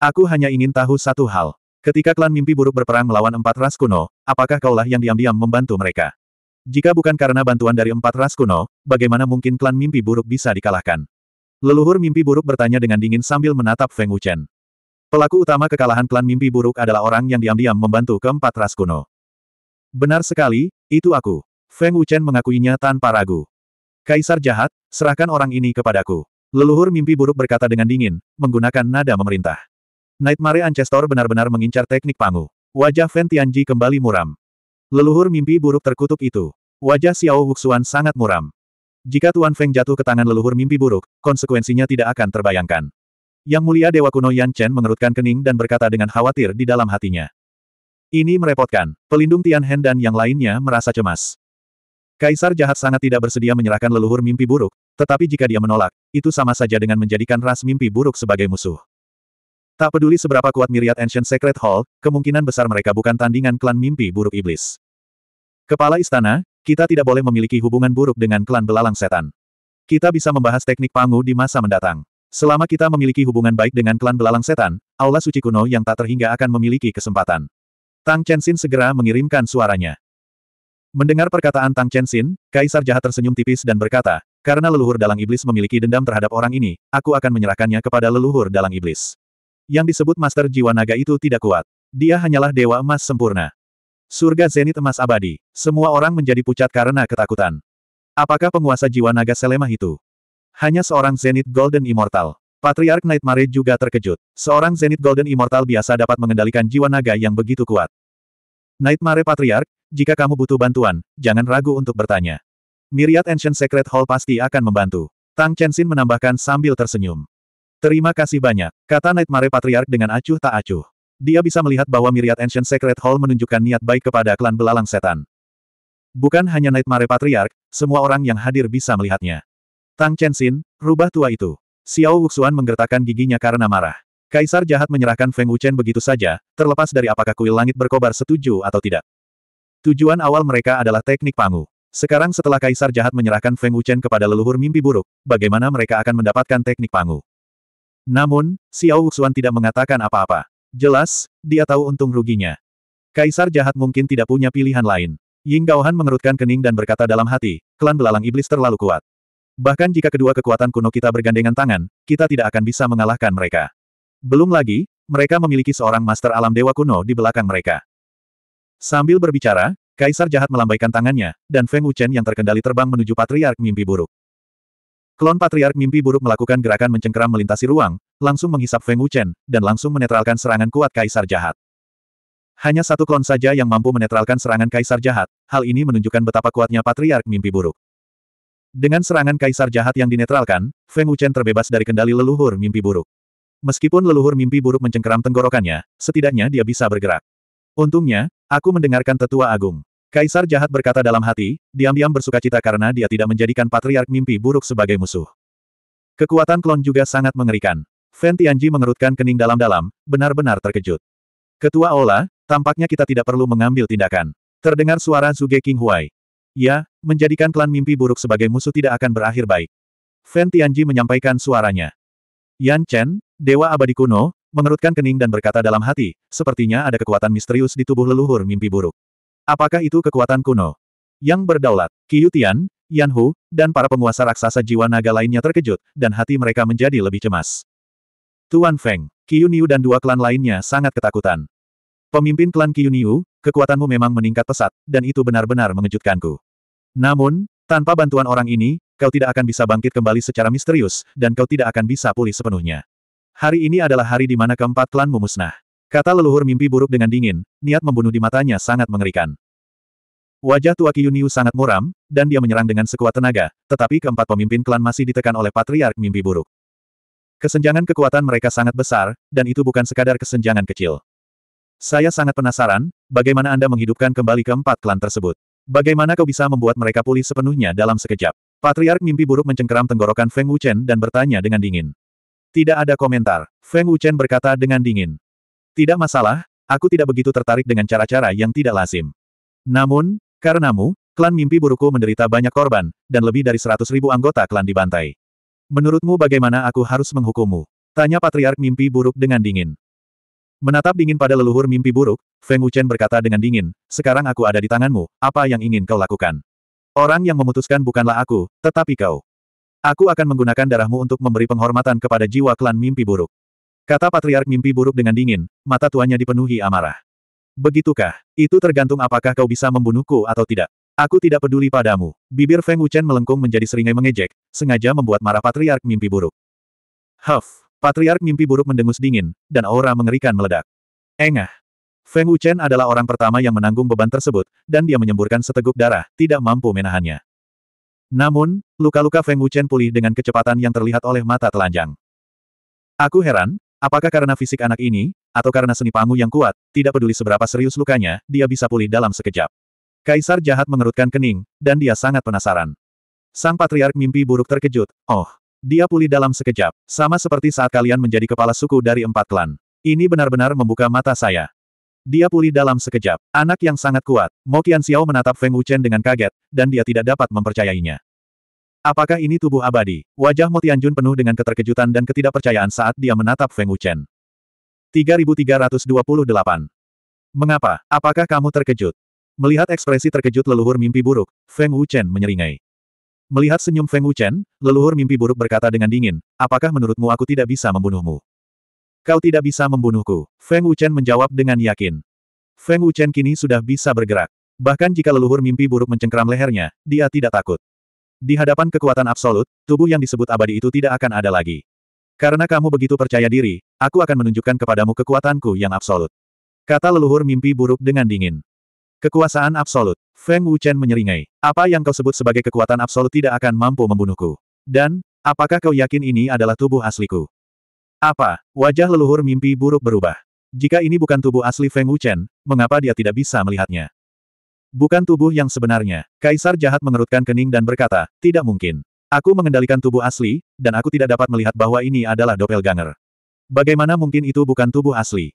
Aku hanya ingin tahu satu hal. Ketika klan mimpi buruk berperang melawan empat ras kuno, apakah kaulah yang diam-diam membantu mereka? Jika bukan karena bantuan dari empat ras kuno, bagaimana mungkin klan mimpi buruk bisa dikalahkan? Leluhur mimpi buruk bertanya dengan dingin sambil menatap Feng Wuchen. Pelaku utama kekalahan klan mimpi buruk adalah orang yang diam-diam membantu keempat ras kuno. Benar sekali, itu aku. Feng Wuchen mengakuinya tanpa ragu. Kaisar jahat, serahkan orang ini kepadaku. Leluhur mimpi buruk berkata dengan dingin, menggunakan nada memerintah. Nightmare Ancestor benar-benar mengincar teknik pangu. Wajah Feng Tianji kembali muram. Leluhur mimpi buruk terkutuk itu. Wajah Xiao Wuxuan sangat muram. Jika Tuan Feng jatuh ke tangan leluhur mimpi buruk, konsekuensinya tidak akan terbayangkan. Yang mulia Dewa Kuno Yan Chen mengerutkan kening dan berkata dengan khawatir di dalam hatinya. Ini merepotkan, pelindung Tian Hen dan yang lainnya merasa cemas. Kaisar jahat sangat tidak bersedia menyerahkan leluhur mimpi buruk, tetapi jika dia menolak, itu sama saja dengan menjadikan ras mimpi buruk sebagai musuh. Tak peduli seberapa kuat miriat Ancient Secret Hall, kemungkinan besar mereka bukan tandingan klan mimpi buruk iblis. Kepala istana, kita tidak boleh memiliki hubungan buruk dengan klan belalang setan. Kita bisa membahas teknik pangu di masa mendatang. Selama kita memiliki hubungan baik dengan klan belalang setan, Aula Suci Kuno yang tak terhingga akan memiliki kesempatan. Tang Xin segera mengirimkan suaranya. Mendengar perkataan Tang Xin, Kaisar Jahat tersenyum tipis dan berkata, karena leluhur dalang iblis memiliki dendam terhadap orang ini, aku akan menyerahkannya kepada leluhur dalang iblis. Yang disebut Master Jiwa Naga itu tidak kuat. Dia hanyalah Dewa Emas Sempurna. Surga Zenit Emas Abadi. Semua orang menjadi pucat karena ketakutan. Apakah penguasa jiwa naga selemah itu? Hanya seorang Zenit Golden Immortal. Patriark Nightmare juga terkejut. Seorang Zenit Golden Immortal biasa dapat mengendalikan jiwa naga yang begitu kuat. Nightmare Patriark, jika kamu butuh bantuan, jangan ragu untuk bertanya. Myriad Ancient Secret Hall pasti akan membantu. Tang Chenxin menambahkan sambil tersenyum. Terima kasih banyak, kata Nightmare Patriark dengan acuh tak acuh. Dia bisa melihat bahwa Myriad Ancient Secret Hall menunjukkan niat baik kepada klan belalang setan. Bukan hanya Nightmare Patriarch, semua orang yang hadir bisa melihatnya. Tang Xin, rubah tua itu. Xiao Wuxuan menggertakkan giginya karena marah. Kaisar jahat menyerahkan Feng Wuchen begitu saja, terlepas dari apakah kuil langit berkobar setuju atau tidak. Tujuan awal mereka adalah teknik pangu. Sekarang setelah Kaisar jahat menyerahkan Feng Wuchen kepada leluhur mimpi buruk, bagaimana mereka akan mendapatkan teknik pangu? Namun, Xiao Wuxuan tidak mengatakan apa-apa. Jelas, dia tahu untung ruginya. Kaisar jahat mungkin tidak punya pilihan lain. Ying Gaohan mengerutkan kening dan berkata dalam hati, klan belalang iblis terlalu kuat. Bahkan jika kedua kekuatan kuno kita bergandengan tangan, kita tidak akan bisa mengalahkan mereka. Belum lagi, mereka memiliki seorang master alam dewa kuno di belakang mereka. Sambil berbicara, Kaisar jahat melambaikan tangannya, dan Feng Wuchen yang terkendali terbang menuju Patriark Mimpi Buruk. Klon Patriark Mimpi Buruk melakukan gerakan mencengkeram melintasi ruang, langsung menghisap Feng Wuchen, dan langsung menetralkan serangan kuat Kaisar Jahat. Hanya satu klon saja yang mampu menetralkan serangan Kaisar Jahat, hal ini menunjukkan betapa kuatnya Patriark Mimpi Buruk. Dengan serangan Kaisar Jahat yang dinetralkan, Feng Wuchen terbebas dari kendali leluhur mimpi buruk. Meskipun leluhur mimpi buruk mencengkeram tenggorokannya, setidaknya dia bisa bergerak. Untungnya, aku mendengarkan tetua agung. Kaisar Jahat berkata dalam hati, diam-diam bersukacita karena dia tidak menjadikan Patriark Mimpi Buruk sebagai musuh. Kekuatan klon juga sangat mengerikan. Fan Tianji mengerutkan kening dalam-dalam, benar-benar terkejut. Ketua Ola, tampaknya kita tidak perlu mengambil tindakan. Terdengar suara Zuge King Huai. Ya, menjadikan klan mimpi buruk sebagai musuh tidak akan berakhir baik. Fan Tianji menyampaikan suaranya. Yan Chen, Dewa Abadi Kuno, mengerutkan kening dan berkata dalam hati, sepertinya ada kekuatan misterius di tubuh leluhur mimpi buruk. Apakah itu kekuatan kuno? Yang berdaulat, Qiu Tian, Yan Hu, dan para penguasa raksasa jiwa naga lainnya terkejut, dan hati mereka menjadi lebih cemas. Tuan Feng, Quniu dan dua klan lainnya sangat ketakutan. Pemimpin klan Quniu, kekuatanmu memang meningkat pesat, dan itu benar-benar mengejutkanku. Namun, tanpa bantuan orang ini, kau tidak akan bisa bangkit kembali secara misterius, dan kau tidak akan bisa pulih sepenuhnya. Hari ini adalah hari di mana keempat klanmu musnah. Kata leluhur mimpi buruk dengan dingin, niat membunuh di matanya sangat mengerikan. Wajah tua Kiyuniu sangat muram, dan dia menyerang dengan sekuat tenaga, tetapi keempat pemimpin klan masih ditekan oleh Patriark Mimpi Buruk. Kesenjangan kekuatan mereka sangat besar, dan itu bukan sekadar kesenjangan kecil. Saya sangat penasaran, bagaimana Anda menghidupkan kembali keempat klan tersebut. Bagaimana kau bisa membuat mereka pulih sepenuhnya dalam sekejap? Patriark mimpi buruk mencengkeram tenggorokan Feng Wuchen dan bertanya dengan dingin. Tidak ada komentar. Feng Wuchen berkata dengan dingin. Tidak masalah, aku tidak begitu tertarik dengan cara-cara yang tidak lazim. Namun, karenamu, klan mimpi burukku menderita banyak korban, dan lebih dari seratus ribu anggota klan dibantai. Menurutmu bagaimana aku harus menghukummu? Tanya Patriark mimpi buruk dengan dingin. Menatap dingin pada leluhur mimpi buruk, Feng Wuchen berkata dengan dingin, sekarang aku ada di tanganmu, apa yang ingin kau lakukan? Orang yang memutuskan bukanlah aku, tetapi kau. Aku akan menggunakan darahmu untuk memberi penghormatan kepada jiwa klan mimpi buruk. Kata Patriark mimpi buruk dengan dingin, mata tuanya dipenuhi amarah. Begitukah? Itu tergantung apakah kau bisa membunuhku atau tidak. Aku tidak peduli padamu. Bibir Feng Wuchen melengkung menjadi seringai mengejek, sengaja membuat marah patriark mimpi buruk. Huff! Patriark mimpi buruk mendengus dingin, dan aura mengerikan meledak. Engah! Feng Wuchen adalah orang pertama yang menanggung beban tersebut, dan dia menyemburkan seteguk darah, tidak mampu menahannya. Namun, luka-luka Feng Wuchen pulih dengan kecepatan yang terlihat oleh mata telanjang. Aku heran, apakah karena fisik anak ini, atau karena seni pangu yang kuat, tidak peduli seberapa serius lukanya, dia bisa pulih dalam sekejap. Kaisar jahat mengerutkan kening, dan dia sangat penasaran. Sang Patriark mimpi buruk terkejut, oh. Dia pulih dalam sekejap, sama seperti saat kalian menjadi kepala suku dari empat klan. Ini benar-benar membuka mata saya. Dia pulih dalam sekejap. Anak yang sangat kuat, Mo Qian Xiao menatap Feng Wuchen dengan kaget, dan dia tidak dapat mempercayainya. Apakah ini tubuh abadi? Wajah Mo Tianjun penuh dengan keterkejutan dan ketidakpercayaan saat dia menatap Feng Wuchen. 3328. Mengapa? Apakah kamu terkejut? Melihat ekspresi terkejut leluhur mimpi buruk, Feng Wuchen menyeringai. Melihat senyum Feng Wuchen, leluhur mimpi buruk berkata dengan dingin, apakah menurutmu aku tidak bisa membunuhmu? Kau tidak bisa membunuhku, Feng Wuchen menjawab dengan yakin. Feng Wuchen kini sudah bisa bergerak. Bahkan jika leluhur mimpi buruk mencengkram lehernya, dia tidak takut. Di hadapan kekuatan absolut, tubuh yang disebut abadi itu tidak akan ada lagi. Karena kamu begitu percaya diri, aku akan menunjukkan kepadamu kekuatanku yang absolut. Kata leluhur mimpi buruk dengan dingin. Kekuasaan absolut. Feng Wuchen menyeringai. Apa yang kau sebut sebagai kekuatan absolut tidak akan mampu membunuhku. Dan, apakah kau yakin ini adalah tubuh asliku? Apa? Wajah leluhur mimpi buruk berubah. Jika ini bukan tubuh asli Feng Wuchen, mengapa dia tidak bisa melihatnya? Bukan tubuh yang sebenarnya. Kaisar jahat mengerutkan kening dan berkata, tidak mungkin. Aku mengendalikan tubuh asli, dan aku tidak dapat melihat bahwa ini adalah doppelganger. Bagaimana mungkin itu bukan tubuh asli?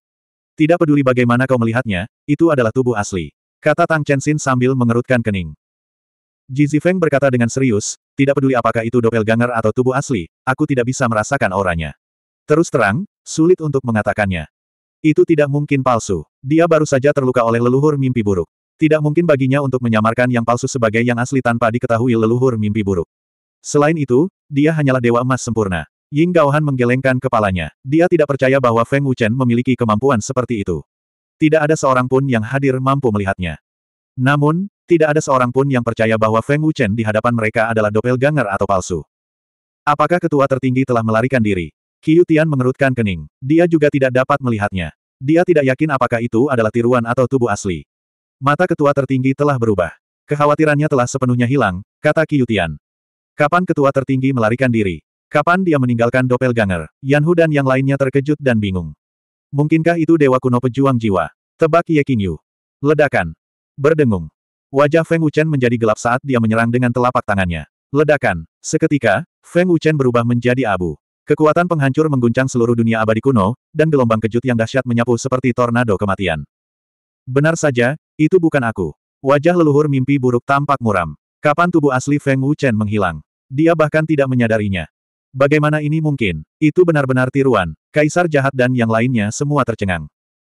Tidak peduli bagaimana kau melihatnya, itu adalah tubuh asli. Kata Tang Chenxin sambil mengerutkan kening. Ji Zifeng berkata dengan serius, tidak peduli apakah itu doppelganger atau tubuh asli, aku tidak bisa merasakan auranya. Terus terang, sulit untuk mengatakannya. Itu tidak mungkin palsu. Dia baru saja terluka oleh leluhur mimpi buruk. Tidak mungkin baginya untuk menyamarkan yang palsu sebagai yang asli tanpa diketahui leluhur mimpi buruk. Selain itu, dia hanyalah dewa emas sempurna. Ying Gaohan menggelengkan kepalanya. Dia tidak percaya bahwa Feng Wuchen memiliki kemampuan seperti itu tidak ada seorang pun yang hadir mampu melihatnya. Namun, tidak ada seorang pun yang percaya bahwa Feng Wuchen di hadapan mereka adalah doppelganger atau palsu. Apakah ketua tertinggi telah melarikan diri? Qiu Tian mengerutkan kening. Dia juga tidak dapat melihatnya. Dia tidak yakin apakah itu adalah tiruan atau tubuh asli. Mata ketua tertinggi telah berubah. Kekhawatirannya telah sepenuhnya hilang, kata Qiu Tian. Kapan ketua tertinggi melarikan diri? Kapan dia meninggalkan doppelganger? Yanhu dan yang lainnya terkejut dan bingung. Mungkinkah itu dewa kuno pejuang jiwa? Tebak Ye Qingyu. Ledakan. Berdengung. Wajah Feng Wuchen menjadi gelap saat dia menyerang dengan telapak tangannya. Ledakan. Seketika, Feng Wuchen berubah menjadi abu. Kekuatan penghancur mengguncang seluruh dunia abadi kuno, dan gelombang kejut yang dahsyat menyapu seperti tornado kematian. Benar saja, itu bukan aku. Wajah leluhur mimpi buruk tampak muram. Kapan tubuh asli Feng Wuchen menghilang? Dia bahkan tidak menyadarinya. Bagaimana ini mungkin? Itu benar-benar tiruan. Kaisar jahat dan yang lainnya semua tercengang.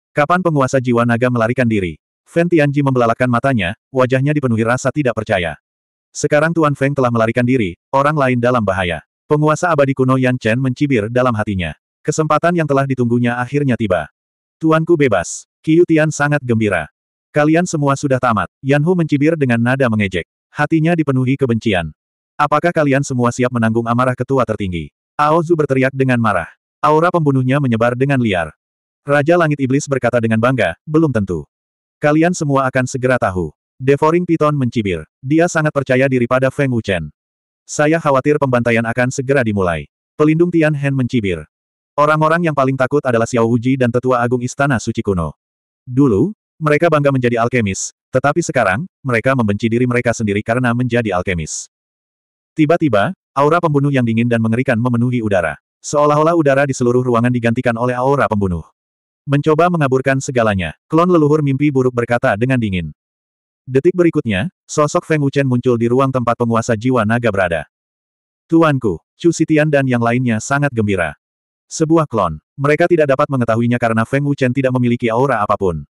Kapan penguasa jiwa naga melarikan diri? Feng Tianji membelalakan matanya, wajahnya dipenuhi rasa tidak percaya. Sekarang Tuan Feng telah melarikan diri, orang lain dalam bahaya. Penguasa abadi kuno Yan Chen mencibir dalam hatinya. Kesempatan yang telah ditunggunya akhirnya tiba. Tuanku bebas. Qiu Tian sangat gembira. Kalian semua sudah tamat. Yan Hu mencibir dengan nada mengejek. Hatinya dipenuhi kebencian. Apakah kalian semua siap menanggung amarah ketua tertinggi? Aozu berteriak dengan marah. Aura pembunuhnya menyebar dengan liar. Raja Langit Iblis berkata dengan bangga, belum tentu. Kalian semua akan segera tahu. Devoring Piton mencibir. Dia sangat percaya diri pada Feng Wuchen. Saya khawatir pembantaian akan segera dimulai. Pelindung Tian Hen mencibir. Orang-orang yang paling takut adalah Xiao Wuji dan tetua agung istana suci kuno. Dulu, mereka bangga menjadi alkemis, tetapi sekarang, mereka membenci diri mereka sendiri karena menjadi alkemis. Tiba-tiba, aura pembunuh yang dingin dan mengerikan memenuhi udara. Seolah-olah udara di seluruh ruangan digantikan oleh aura pembunuh. Mencoba mengaburkan segalanya, klon leluhur mimpi buruk berkata dengan dingin. Detik berikutnya, sosok Feng Wuchen muncul di ruang tempat penguasa jiwa naga berada. Tuanku, Chu Sitian dan yang lainnya sangat gembira. Sebuah klon. Mereka tidak dapat mengetahuinya karena Feng Wuchen tidak memiliki aura apapun.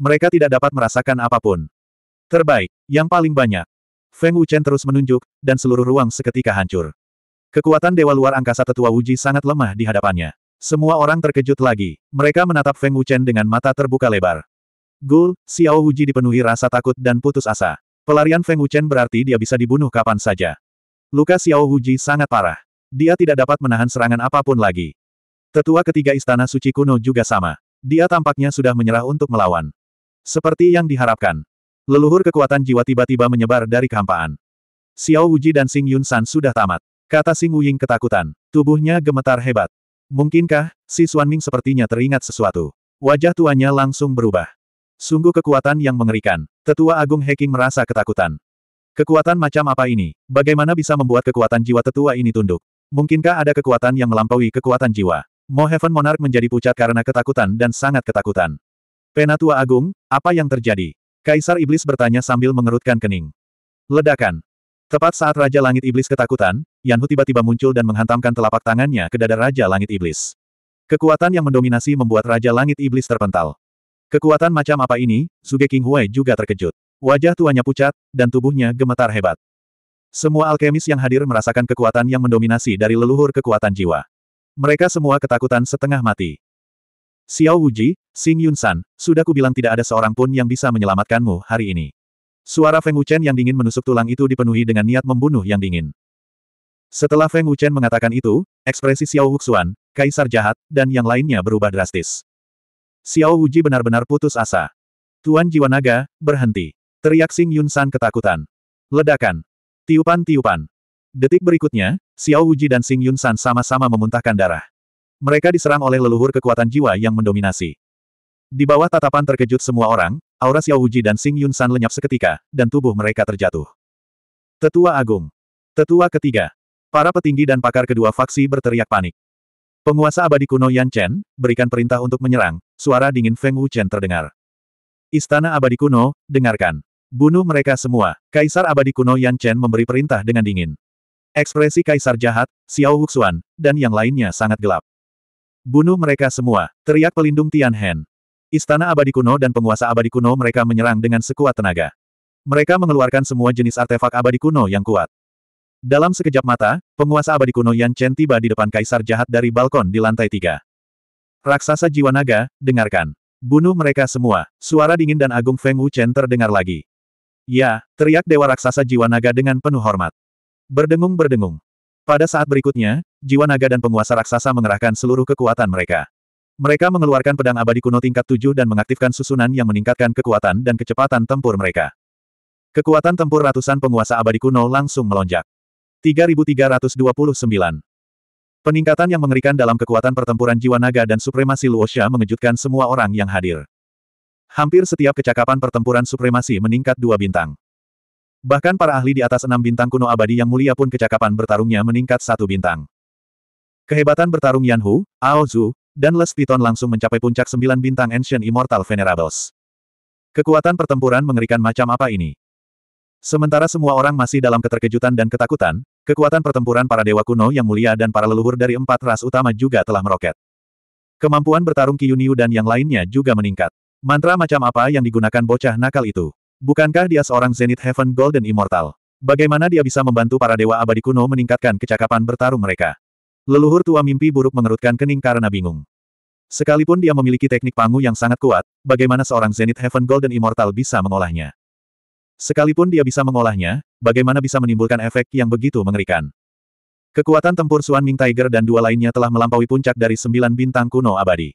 Mereka tidak dapat merasakan apapun. Terbaik, yang paling banyak, Feng Wuchen terus menunjuk, dan seluruh ruang seketika hancur. Kekuatan Dewa Luar Angkasa Tetua Wuji sangat lemah di hadapannya. Semua orang terkejut lagi. Mereka menatap Feng Wuchen dengan mata terbuka lebar. Gul, Xiao Wuji dipenuhi rasa takut dan putus asa. Pelarian Feng Wuchen berarti dia bisa dibunuh kapan saja. Luka Xiao Wuji sangat parah. Dia tidak dapat menahan serangan apapun lagi. Tetua ketiga Istana Suci Kuno juga sama. Dia tampaknya sudah menyerah untuk melawan. Seperti yang diharapkan, Leluhur kekuatan jiwa tiba-tiba menyebar dari kehampaan. Xiao Wuji dan Sing Yun San sudah tamat. Kata Sing Wuying ketakutan. Tubuhnya gemetar hebat. Mungkinkah, si Ming sepertinya teringat sesuatu. Wajah tuanya langsung berubah. Sungguh kekuatan yang mengerikan. Tetua Agung Heking merasa ketakutan. Kekuatan macam apa ini? Bagaimana bisa membuat kekuatan jiwa tetua ini tunduk? Mungkinkah ada kekuatan yang melampaui kekuatan jiwa? Mo Heaven Monarch menjadi pucat karena ketakutan dan sangat ketakutan. Penatua Agung, apa yang terjadi? Kaisar Iblis bertanya sambil mengerutkan kening. Ledakan. Tepat saat Raja Langit Iblis ketakutan, Yanhu tiba-tiba muncul dan menghantamkan telapak tangannya ke dada Raja Langit Iblis. Kekuatan yang mendominasi membuat Raja Langit Iblis terpental. Kekuatan macam apa ini, Suge King Hui juga terkejut. Wajah tuanya pucat, dan tubuhnya gemetar hebat. Semua alkemis yang hadir merasakan kekuatan yang mendominasi dari leluhur kekuatan jiwa. Mereka semua ketakutan setengah mati. Xiao Wuji, Xing Yunshan, sudah kubilang tidak ada seorang pun yang bisa menyelamatkanmu hari ini. Suara Feng Wuchen yang dingin menusuk tulang itu dipenuhi dengan niat membunuh yang dingin. Setelah Feng Wuchen mengatakan itu, ekspresi Xiao Huxuan, kaisar jahat, dan yang lainnya berubah drastis. Xiao Wuji benar-benar putus asa. Tuan Jiwa Naga, berhenti. Teriak Xing Yunshan ketakutan. Ledakan. Tiupan-tiupan. Detik berikutnya, Xiao Wuji dan Xing Yunshan sama-sama memuntahkan darah. Mereka diserang oleh leluhur kekuatan jiwa yang mendominasi. Di bawah tatapan terkejut semua orang, aura Xiao Wuji dan Sing Yun San lenyap seketika, dan tubuh mereka terjatuh. Tetua Agung. Tetua ketiga. Para petinggi dan pakar kedua faksi berteriak panik. Penguasa abadi kuno Yan Chen, berikan perintah untuk menyerang, suara dingin Feng Wu Chen terdengar. Istana abadi kuno, dengarkan. Bunuh mereka semua. Kaisar abadi kuno Yan Chen memberi perintah dengan dingin. Ekspresi kaisar jahat, Xiao Wuxuan, dan yang lainnya sangat gelap. Bunuh mereka semua, teriak pelindung Tian Istana abadi kuno dan penguasa abadi kuno mereka menyerang dengan sekuat tenaga. Mereka mengeluarkan semua jenis artefak abadi kuno yang kuat. Dalam sekejap mata, penguasa abadi kuno Yan Chen tiba di depan kaisar jahat dari balkon di lantai tiga. Raksasa jiwa naga, dengarkan. Bunuh mereka semua. Suara dingin dan agung Feng Wu Chen terdengar lagi. Ya, teriak dewa raksasa jiwa naga dengan penuh hormat. Berdengung-berdengung, pada saat berikutnya, jiwa naga dan penguasa raksasa mengerahkan seluruh kekuatan mereka. Mereka mengeluarkan pedang abadi kuno tingkat 7 dan mengaktifkan susunan yang meningkatkan kekuatan dan kecepatan tempur mereka. Kekuatan tempur ratusan penguasa abadi kuno langsung melonjak. 3329. Peningkatan yang mengerikan dalam kekuatan pertempuran jiwa naga dan supremasi Luosha mengejutkan semua orang yang hadir. Hampir setiap kecakapan pertempuran supremasi meningkat dua bintang. Bahkan para ahli di atas enam bintang kuno abadi yang mulia pun kecakapan bertarungnya meningkat satu bintang. Kehebatan bertarung Yan Hu, Ao Zhu, dan Les Piton langsung mencapai puncak sembilan bintang Ancient Immortal Venerables. Kekuatan pertempuran mengerikan macam apa ini? Sementara semua orang masih dalam keterkejutan dan ketakutan, kekuatan pertempuran para dewa kuno yang mulia dan para leluhur dari empat ras utama juga telah meroket. Kemampuan bertarung Kiyuniu dan yang lainnya juga meningkat. Mantra macam apa yang digunakan bocah nakal itu? Bukankah dia seorang Zenith Heaven Golden Immortal? Bagaimana dia bisa membantu para dewa abadi kuno meningkatkan kecakapan bertarung mereka? Leluhur tua mimpi buruk mengerutkan kening karena bingung. Sekalipun dia memiliki teknik pangu yang sangat kuat, bagaimana seorang Zenith Heaven Golden Immortal bisa mengolahnya? Sekalipun dia bisa mengolahnya, bagaimana bisa menimbulkan efek yang begitu mengerikan? Kekuatan tempur Suan Ming Tiger dan dua lainnya telah melampaui puncak dari sembilan bintang kuno abadi.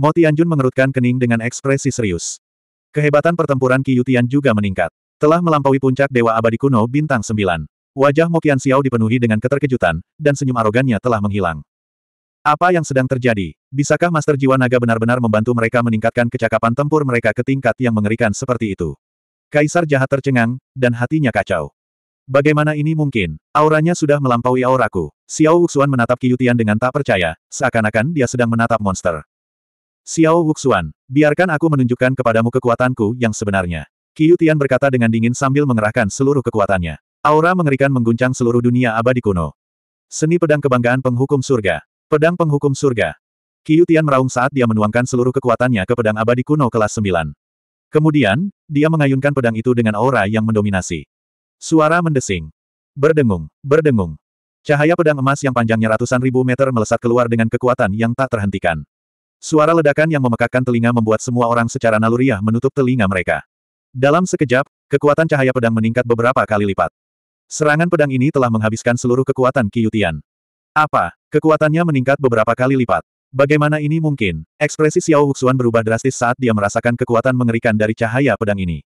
Mo Tianjun mengerutkan kening dengan ekspresi serius. Kehebatan pertempuran Qiyutian juga meningkat. Telah melampaui puncak Dewa Abadi Kuno Bintang sembilan. Wajah Mokian Xiao dipenuhi dengan keterkejutan, dan senyum arogannya telah menghilang. Apa yang sedang terjadi? Bisakah Master Jiwa Naga benar-benar membantu mereka meningkatkan kecakapan tempur mereka ke tingkat yang mengerikan seperti itu? Kaisar jahat tercengang, dan hatinya kacau. Bagaimana ini mungkin? Auranya sudah melampaui auraku. Xiao Wuxuan menatap Qiyutian dengan tak percaya, seakan-akan dia sedang menatap monster. Xiao Wuxuan, Biarkan aku menunjukkan kepadamu kekuatanku yang sebenarnya. Qiu Tian berkata dengan dingin sambil mengerahkan seluruh kekuatannya. Aura mengerikan mengguncang seluruh dunia abadi kuno. Seni pedang kebanggaan penghukum surga. Pedang penghukum surga. Qiu Tian meraung saat dia menuangkan seluruh kekuatannya ke pedang abadi kuno kelas 9. Kemudian, dia mengayunkan pedang itu dengan aura yang mendominasi. Suara mendesing. Berdengung, berdengung. Cahaya pedang emas yang panjangnya ratusan ribu meter melesat keluar dengan kekuatan yang tak terhentikan. Suara ledakan yang memekakkan telinga membuat semua orang secara naluriah menutup telinga mereka. Dalam sekejap, kekuatan cahaya pedang meningkat beberapa kali lipat. Serangan pedang ini telah menghabiskan seluruh kekuatan Kiyutian. Apa? Kekuatannya meningkat beberapa kali lipat. Bagaimana ini mungkin? Ekspresi Xiao Huxuan berubah drastis saat dia merasakan kekuatan mengerikan dari cahaya pedang ini.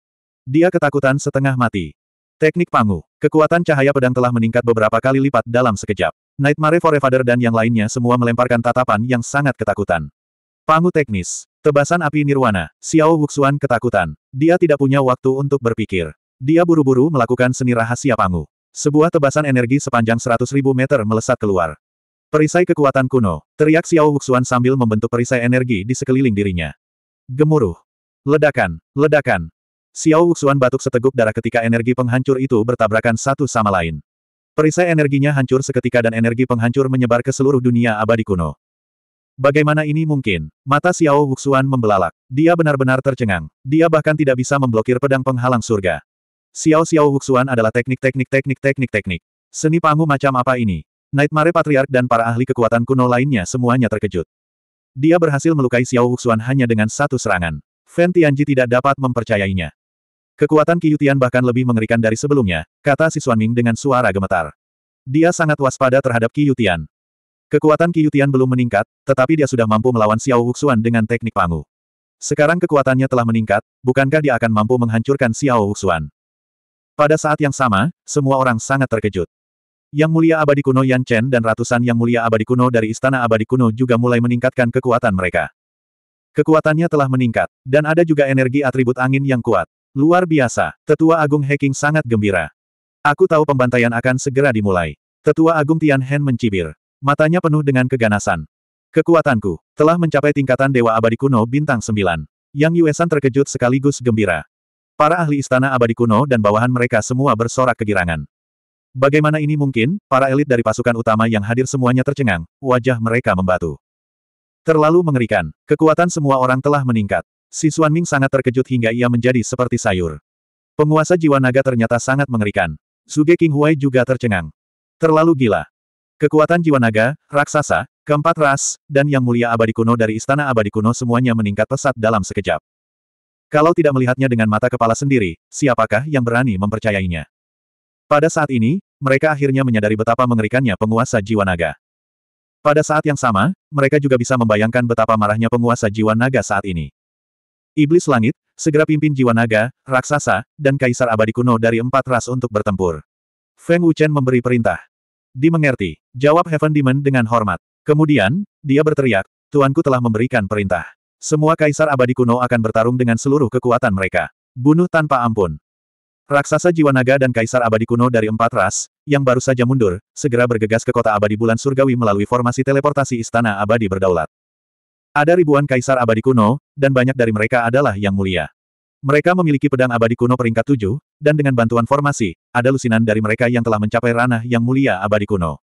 Dia ketakutan setengah mati. Teknik Pangu. Kekuatan cahaya pedang telah meningkat beberapa kali lipat dalam sekejap. Nightmare Forever dan yang lainnya semua melemparkan tatapan yang sangat ketakutan. Pangu teknis. Tebasan api nirwana. Xiao Wuxuan ketakutan. Dia tidak punya waktu untuk berpikir. Dia buru-buru melakukan seni rahasia Pangu. Sebuah tebasan energi sepanjang 100.000 meter melesat keluar. Perisai kekuatan kuno. Teriak Xiao Wuxuan sambil membentuk perisai energi di sekeliling dirinya. Gemuruh. Ledakan. Ledakan. Xiao Wuxuan batuk seteguk darah ketika energi penghancur itu bertabrakan satu sama lain. Perisai energinya hancur seketika dan energi penghancur menyebar ke seluruh dunia abadi kuno. Bagaimana ini mungkin? Mata Xiao Wuxuan membelalak. Dia benar-benar tercengang. Dia bahkan tidak bisa memblokir pedang penghalang surga. Xiao Xiao Wuxuan adalah teknik-teknik-teknik-teknik-teknik. Seni pangu macam apa ini? Nightmare Patriark dan para ahli kekuatan kuno lainnya semuanya terkejut. Dia berhasil melukai Xiao Wuxuan hanya dengan satu serangan. Fan Tianji tidak dapat mempercayainya. Kekuatan Qiyutian bahkan lebih mengerikan dari sebelumnya, kata si Ming dengan suara gemetar. Dia sangat waspada terhadap Qiyutian. Kekuatan Yutian belum meningkat, tetapi dia sudah mampu melawan Xiao Wuxuan dengan teknik pangu. Sekarang kekuatannya telah meningkat, bukankah dia akan mampu menghancurkan Xiao Wuxuan? Pada saat yang sama, semua orang sangat terkejut. Yang Mulia Abadi Kuno Yan Chen dan ratusan Yang Mulia Abadi Kuno dari Istana Abadi Kuno juga mulai meningkatkan kekuatan mereka. Kekuatannya telah meningkat, dan ada juga energi atribut angin yang kuat. Luar biasa, Tetua Agung Heking sangat gembira. Aku tahu pembantaian akan segera dimulai. Tetua Agung Tian Hen mencibir. Matanya penuh dengan keganasan. Kekuatanku telah mencapai tingkatan Dewa Abadi Kuno bintang 9. Yang Yuesan terkejut sekaligus gembira. Para ahli istana abadi kuno dan bawahan mereka semua bersorak kegirangan. Bagaimana ini mungkin? Para elit dari pasukan utama yang hadir semuanya tercengang, wajah mereka membatu. Terlalu mengerikan, kekuatan semua orang telah meningkat. Si Suan Ming sangat terkejut hingga ia menjadi seperti sayur. Penguasa jiwa naga ternyata sangat mengerikan. Suge King Huai juga tercengang. Terlalu gila. Kekuatan jiwa naga, raksasa, keempat ras, dan yang mulia abadi kuno dari istana abadi kuno semuanya meningkat pesat dalam sekejap. Kalau tidak melihatnya dengan mata kepala sendiri, siapakah yang berani mempercayainya? Pada saat ini, mereka akhirnya menyadari betapa mengerikannya penguasa jiwa naga. Pada saat yang sama, mereka juga bisa membayangkan betapa marahnya penguasa jiwa naga saat ini. Iblis langit, segera pimpin jiwa naga, raksasa, dan kaisar abadi kuno dari empat ras untuk bertempur. Feng Wuchen memberi perintah. Dimengerti, jawab Heaven Demon dengan hormat. Kemudian, dia berteriak, Tuanku telah memberikan perintah. Semua kaisar abadi kuno akan bertarung dengan seluruh kekuatan mereka. Bunuh tanpa ampun. Raksasa jiwa naga dan kaisar abadi kuno dari empat ras, yang baru saja mundur, segera bergegas ke kota abadi bulan surgawi melalui formasi teleportasi istana abadi berdaulat. Ada ribuan kaisar abadi kuno, dan banyak dari mereka adalah yang mulia. Mereka memiliki pedang abadi kuno peringkat tujuh, dan dengan bantuan formasi, ada lusinan dari mereka yang telah mencapai ranah yang mulia abadi kuno.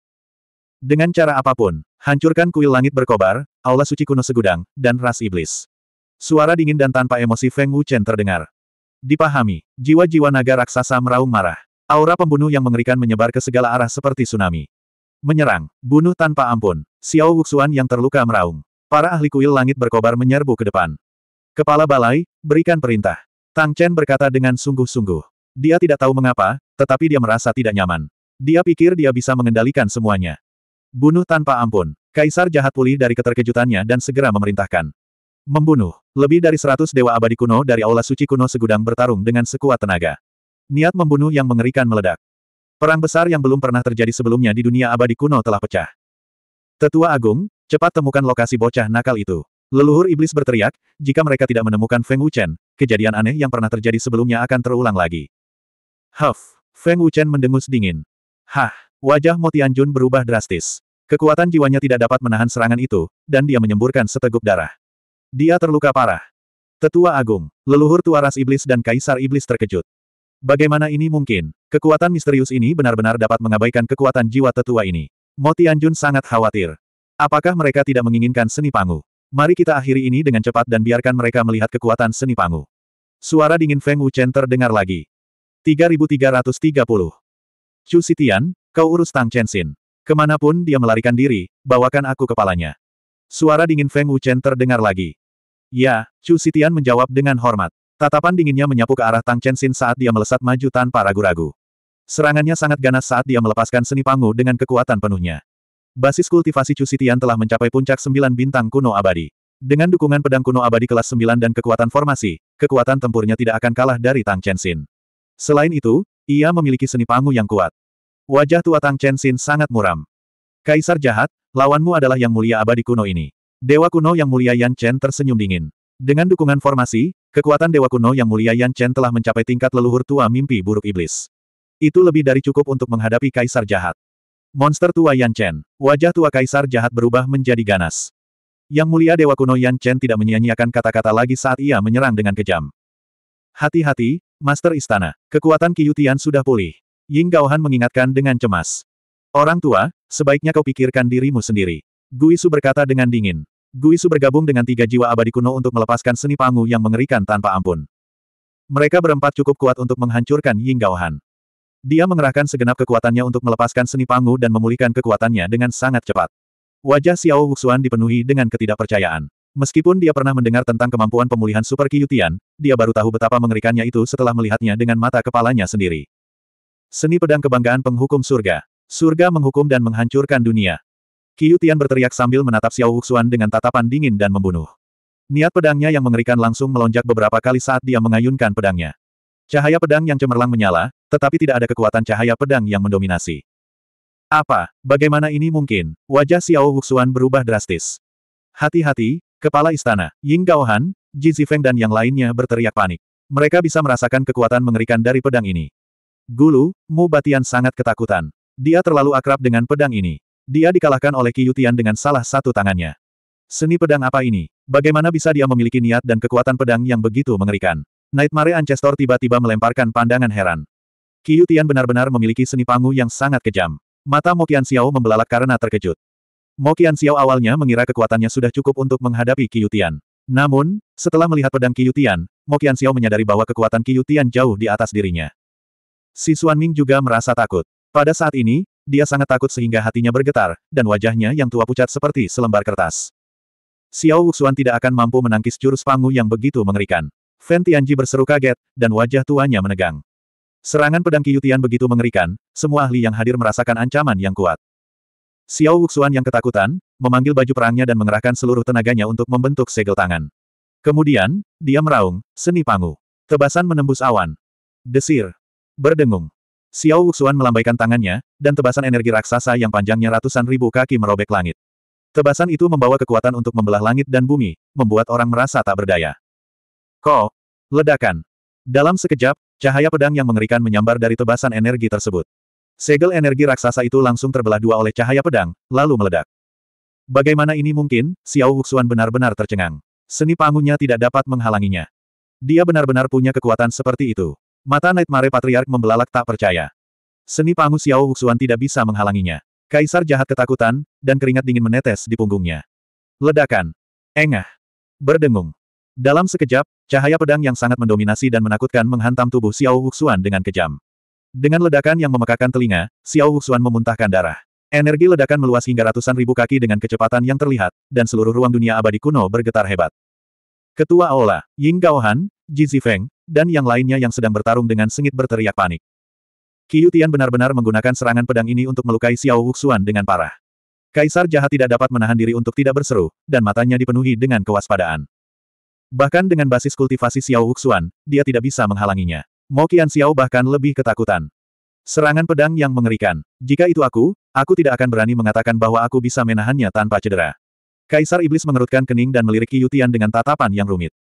Dengan cara apapun, hancurkan kuil langit berkobar, aula suci kuno segudang, dan ras iblis. Suara dingin dan tanpa emosi Feng Wuchen terdengar. Dipahami, jiwa-jiwa naga raksasa meraung marah. Aura pembunuh yang mengerikan menyebar ke segala arah seperti tsunami. Menyerang, bunuh tanpa ampun, Xiao Wuxuan yang terluka meraung. Para ahli kuil langit berkobar menyerbu ke depan. Kepala balai, berikan perintah. Tang Chen berkata dengan sungguh-sungguh. Dia tidak tahu mengapa, tetapi dia merasa tidak nyaman. Dia pikir dia bisa mengendalikan semuanya. Bunuh tanpa ampun. Kaisar jahat pulih dari keterkejutannya dan segera memerintahkan. Membunuh. Lebih dari seratus dewa abadi kuno dari Aula Suci Kuno Segudang bertarung dengan sekuat tenaga. Niat membunuh yang mengerikan meledak. Perang besar yang belum pernah terjadi sebelumnya di dunia abadi kuno telah pecah. Tetua Agung, cepat temukan lokasi bocah nakal itu. Leluhur iblis berteriak, jika mereka tidak menemukan Feng Wuchen, kejadian aneh yang pernah terjadi sebelumnya akan terulang lagi. Huff! Feng Wuchen mendengus dingin. Hah! Wajah Mo Tianjun berubah drastis. Kekuatan jiwanya tidak dapat menahan serangan itu, dan dia menyemburkan seteguk darah. Dia terluka parah. Tetua Agung, leluhur tua ras iblis dan kaisar iblis terkejut. Bagaimana ini mungkin? Kekuatan misterius ini benar-benar dapat mengabaikan kekuatan jiwa tetua ini. Mo Tianjun sangat khawatir. Apakah mereka tidak menginginkan seni panggung? Mari kita akhiri ini dengan cepat dan biarkan mereka melihat kekuatan seni Pangu. Suara dingin Feng Wuchen terdengar lagi. 3330. Chu Sitian, kau urus Tang Xin. Kemanapun dia melarikan diri, bawakan aku kepalanya. Suara dingin Feng Wuchen terdengar lagi. Ya, Chu Sitian menjawab dengan hormat. Tatapan dinginnya menyapu ke arah Tang Xin saat dia melesat maju tanpa ragu-ragu. Serangannya sangat ganas saat dia melepaskan seni pangu dengan kekuatan penuhnya. Basis kultivasi Chusitian telah mencapai puncak sembilan bintang kuno abadi. Dengan dukungan pedang kuno abadi kelas sembilan dan kekuatan formasi, kekuatan tempurnya tidak akan kalah dari Tang Xin. Selain itu, ia memiliki seni pangu yang kuat. Wajah tua Tang Xin sangat muram. Kaisar jahat, lawanmu adalah yang mulia abadi kuno ini. Dewa kuno yang mulia Yan Chen tersenyum dingin. Dengan dukungan formasi, kekuatan Dewa kuno yang mulia Yan Chen telah mencapai tingkat leluhur tua mimpi buruk iblis. Itu lebih dari cukup untuk menghadapi kaisar jahat. Monster tua Yan Chen. Wajah tua kaisar jahat berubah menjadi ganas. Yang mulia Dewa kuno Yan Chen tidak menyia-nyiakan kata-kata lagi saat ia menyerang dengan kejam. Hati-hati, Master Istana. Kekuatan Tian sudah pulih. Ying Gaohan mengingatkan dengan cemas. Orang tua, sebaiknya kau pikirkan dirimu sendiri. Guisu berkata dengan dingin. Guisu bergabung dengan tiga jiwa abadi kuno untuk melepaskan seni pangu yang mengerikan tanpa ampun. Mereka berempat cukup kuat untuk menghancurkan Ying Gaohan. Dia mengerahkan segenap kekuatannya untuk melepaskan seni pangu dan memulihkan kekuatannya dengan sangat cepat. Wajah Xiao Wuxuan dipenuhi dengan ketidakpercayaan. Meskipun dia pernah mendengar tentang kemampuan pemulihan Super Qiyutian, dia baru tahu betapa mengerikannya itu setelah melihatnya dengan mata kepalanya sendiri. Seni pedang kebanggaan penghukum surga. Surga menghukum dan menghancurkan dunia. Qiyutian berteriak sambil menatap Xiao Wuxuan dengan tatapan dingin dan membunuh. Niat pedangnya yang mengerikan langsung melonjak beberapa kali saat dia mengayunkan pedangnya. Cahaya pedang yang cemerlang menyala, tetapi tidak ada kekuatan cahaya pedang yang mendominasi. Apa? Bagaimana ini mungkin? Wajah Xiao Wuxuan berubah drastis. Hati-hati, kepala istana, Ying Gaohan, Ji Zifeng dan yang lainnya berteriak panik. Mereka bisa merasakan kekuatan mengerikan dari pedang ini. Gulu, Mu Batian sangat ketakutan. Dia terlalu akrab dengan pedang ini. Dia dikalahkan oleh Yutian dengan salah satu tangannya. Seni pedang apa ini? Bagaimana bisa dia memiliki niat dan kekuatan pedang yang begitu mengerikan? Nightmare Ancestor tiba-tiba melemparkan pandangan heran. Qiu Tian benar-benar memiliki seni pangu yang sangat kejam. Mata Mo Qian Xiao membelalak karena terkejut. Mo Qian Xiao awalnya mengira kekuatannya sudah cukup untuk menghadapi Qiu Tian. Namun, setelah melihat pedang Qiu Tian, Mo Qian Xiao menyadari bahwa kekuatan Qiu Tian jauh di atas dirinya. Si Xuan Ming juga merasa takut. Pada saat ini, dia sangat takut sehingga hatinya bergetar, dan wajahnya yang tua pucat seperti selembar kertas. Xiao Wuxuan tidak akan mampu menangkis jurus pangu yang begitu mengerikan. Fen Tianji berseru kaget, dan wajah tuanya menegang. Serangan pedang Qiyutian begitu mengerikan, semua ahli yang hadir merasakan ancaman yang kuat. Xiao Wuxuan yang ketakutan, memanggil baju perangnya dan mengerahkan seluruh tenaganya untuk membentuk segel tangan. Kemudian, dia meraung, seni pangu. Tebasan menembus awan. Desir. Berdengung. Xiao Wuxuan melambaikan tangannya, dan tebasan energi raksasa yang panjangnya ratusan ribu kaki merobek langit. Tebasan itu membawa kekuatan untuk membelah langit dan bumi, membuat orang merasa tak berdaya. Ko! Ledakan! Dalam sekejap, cahaya pedang yang mengerikan menyambar dari tebasan energi tersebut. Segel energi raksasa itu langsung terbelah dua oleh cahaya pedang, lalu meledak. Bagaimana ini mungkin? Xiao Huxuan benar-benar tercengang. Seni pangunya tidak dapat menghalanginya. Dia benar-benar punya kekuatan seperti itu. Mata Nightmare Patriark membelalak tak percaya. Seni pangu Xiao Huxuan tidak bisa menghalanginya. Kaisar jahat ketakutan, dan keringat dingin menetes di punggungnya. Ledakan. Engah. Berdengung. Dalam sekejap, Cahaya pedang yang sangat mendominasi dan menakutkan menghantam tubuh Xiao Huxuan dengan kejam. Dengan ledakan yang memekakan telinga, Xiao Huxuan memuntahkan darah. Energi ledakan meluas hingga ratusan ribu kaki dengan kecepatan yang terlihat, dan seluruh ruang dunia abadi kuno bergetar hebat. Ketua Aula, Ying Gaohan, Ji Zifeng, dan yang lainnya yang sedang bertarung dengan sengit berteriak panik. Qiu Tian benar-benar menggunakan serangan pedang ini untuk melukai Xiao Huxuan dengan parah. Kaisar jahat tidak dapat menahan diri untuk tidak berseru, dan matanya dipenuhi dengan kewaspadaan. Bahkan dengan basis kultivasi Xiao Wuxuan, dia tidak bisa menghalanginya. Mo Qian Xiao bahkan lebih ketakutan. Serangan pedang yang mengerikan. Jika itu aku, aku tidak akan berani mengatakan bahwa aku bisa menahannya tanpa cedera. Kaisar Iblis mengerutkan kening dan melirik Qiyutian dengan tatapan yang rumit.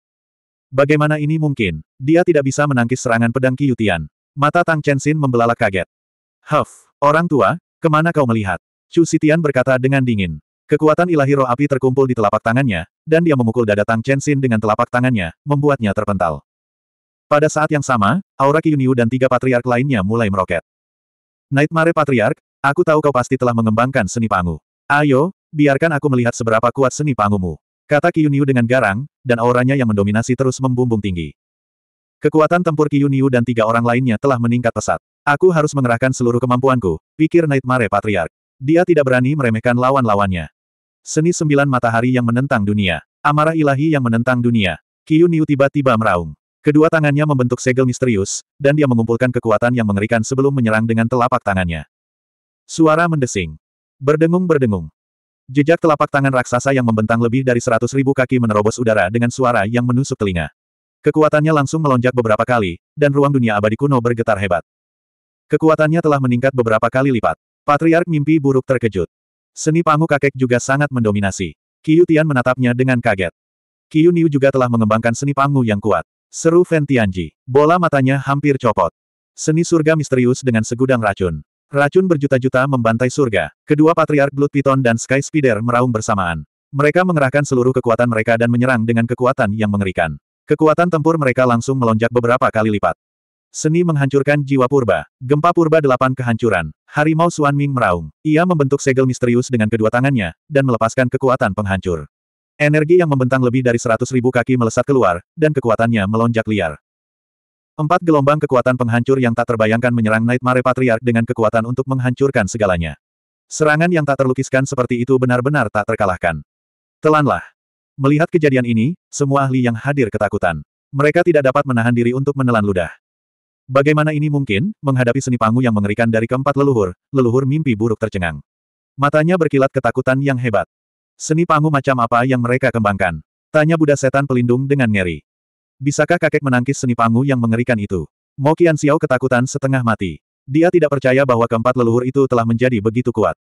Bagaimana ini mungkin? Dia tidak bisa menangkis serangan pedang Qiyutian. Mata Tang Xin membelalak kaget. Huff, orang tua, kemana kau melihat? Chu Sitian berkata dengan dingin. Kekuatan ilahi roh api terkumpul di telapak tangannya, dan dia memukul dada Tang Xin dengan telapak tangannya, membuatnya terpental. Pada saat yang sama, aura Qiunyu dan tiga patriark lainnya mulai meroket. Nightmare Patriark, aku tahu kau pasti telah mengembangkan seni pangu. Ayo, biarkan aku melihat seberapa kuat seni pangumu. Kata Qiunyu dengan garang, dan auranya yang mendominasi terus membumbung tinggi. Kekuatan tempur Qiunyu dan tiga orang lainnya telah meningkat pesat. Aku harus mengerahkan seluruh kemampuanku, pikir Nightmare Patriark. Dia tidak berani meremehkan lawan-lawannya. Seni sembilan matahari yang menentang dunia. Amarah ilahi yang menentang dunia. Qiu Niu tiba-tiba meraung. Kedua tangannya membentuk segel misterius, dan dia mengumpulkan kekuatan yang mengerikan sebelum menyerang dengan telapak tangannya. Suara mendesing. Berdengung-berdengung. Jejak telapak tangan raksasa yang membentang lebih dari seratus ribu kaki menerobos udara dengan suara yang menusuk telinga. Kekuatannya langsung melonjak beberapa kali, dan ruang dunia abadi kuno bergetar hebat. Kekuatannya telah meningkat beberapa kali lipat. Patriark mimpi buruk terkejut. Seni pangu kakek juga sangat mendominasi. Qiu Tian menatapnya dengan kaget. Qiu Niu juga telah mengembangkan seni pangu yang kuat. Seru Fen Tianji. Bola matanya hampir copot. Seni surga misterius dengan segudang racun. Racun berjuta-juta membantai surga. Kedua patriark Blood Python dan Sky Spider meraung bersamaan. Mereka mengerahkan seluruh kekuatan mereka dan menyerang dengan kekuatan yang mengerikan. Kekuatan tempur mereka langsung melonjak beberapa kali lipat. Seni menghancurkan jiwa purba. Gempa purba delapan kehancuran. Harimau Suan Ming meraung. Ia membentuk segel misterius dengan kedua tangannya, dan melepaskan kekuatan penghancur. Energi yang membentang lebih dari seratus ribu kaki melesat keluar, dan kekuatannya melonjak liar. Empat gelombang kekuatan penghancur yang tak terbayangkan menyerang Nightmare Patriarch dengan kekuatan untuk menghancurkan segalanya. Serangan yang tak terlukiskan seperti itu benar-benar tak terkalahkan. Telanlah. Melihat kejadian ini, semua ahli yang hadir ketakutan. Mereka tidak dapat menahan diri untuk menelan ludah. Bagaimana ini mungkin, menghadapi seni pangu yang mengerikan dari keempat leluhur, leluhur mimpi buruk tercengang. Matanya berkilat ketakutan yang hebat. Seni pangu macam apa yang mereka kembangkan? Tanya Buddha Setan Pelindung dengan ngeri. Bisakah kakek menangkis seni pangu yang mengerikan itu? Mo Qian Xiao ketakutan setengah mati. Dia tidak percaya bahwa keempat leluhur itu telah menjadi begitu kuat.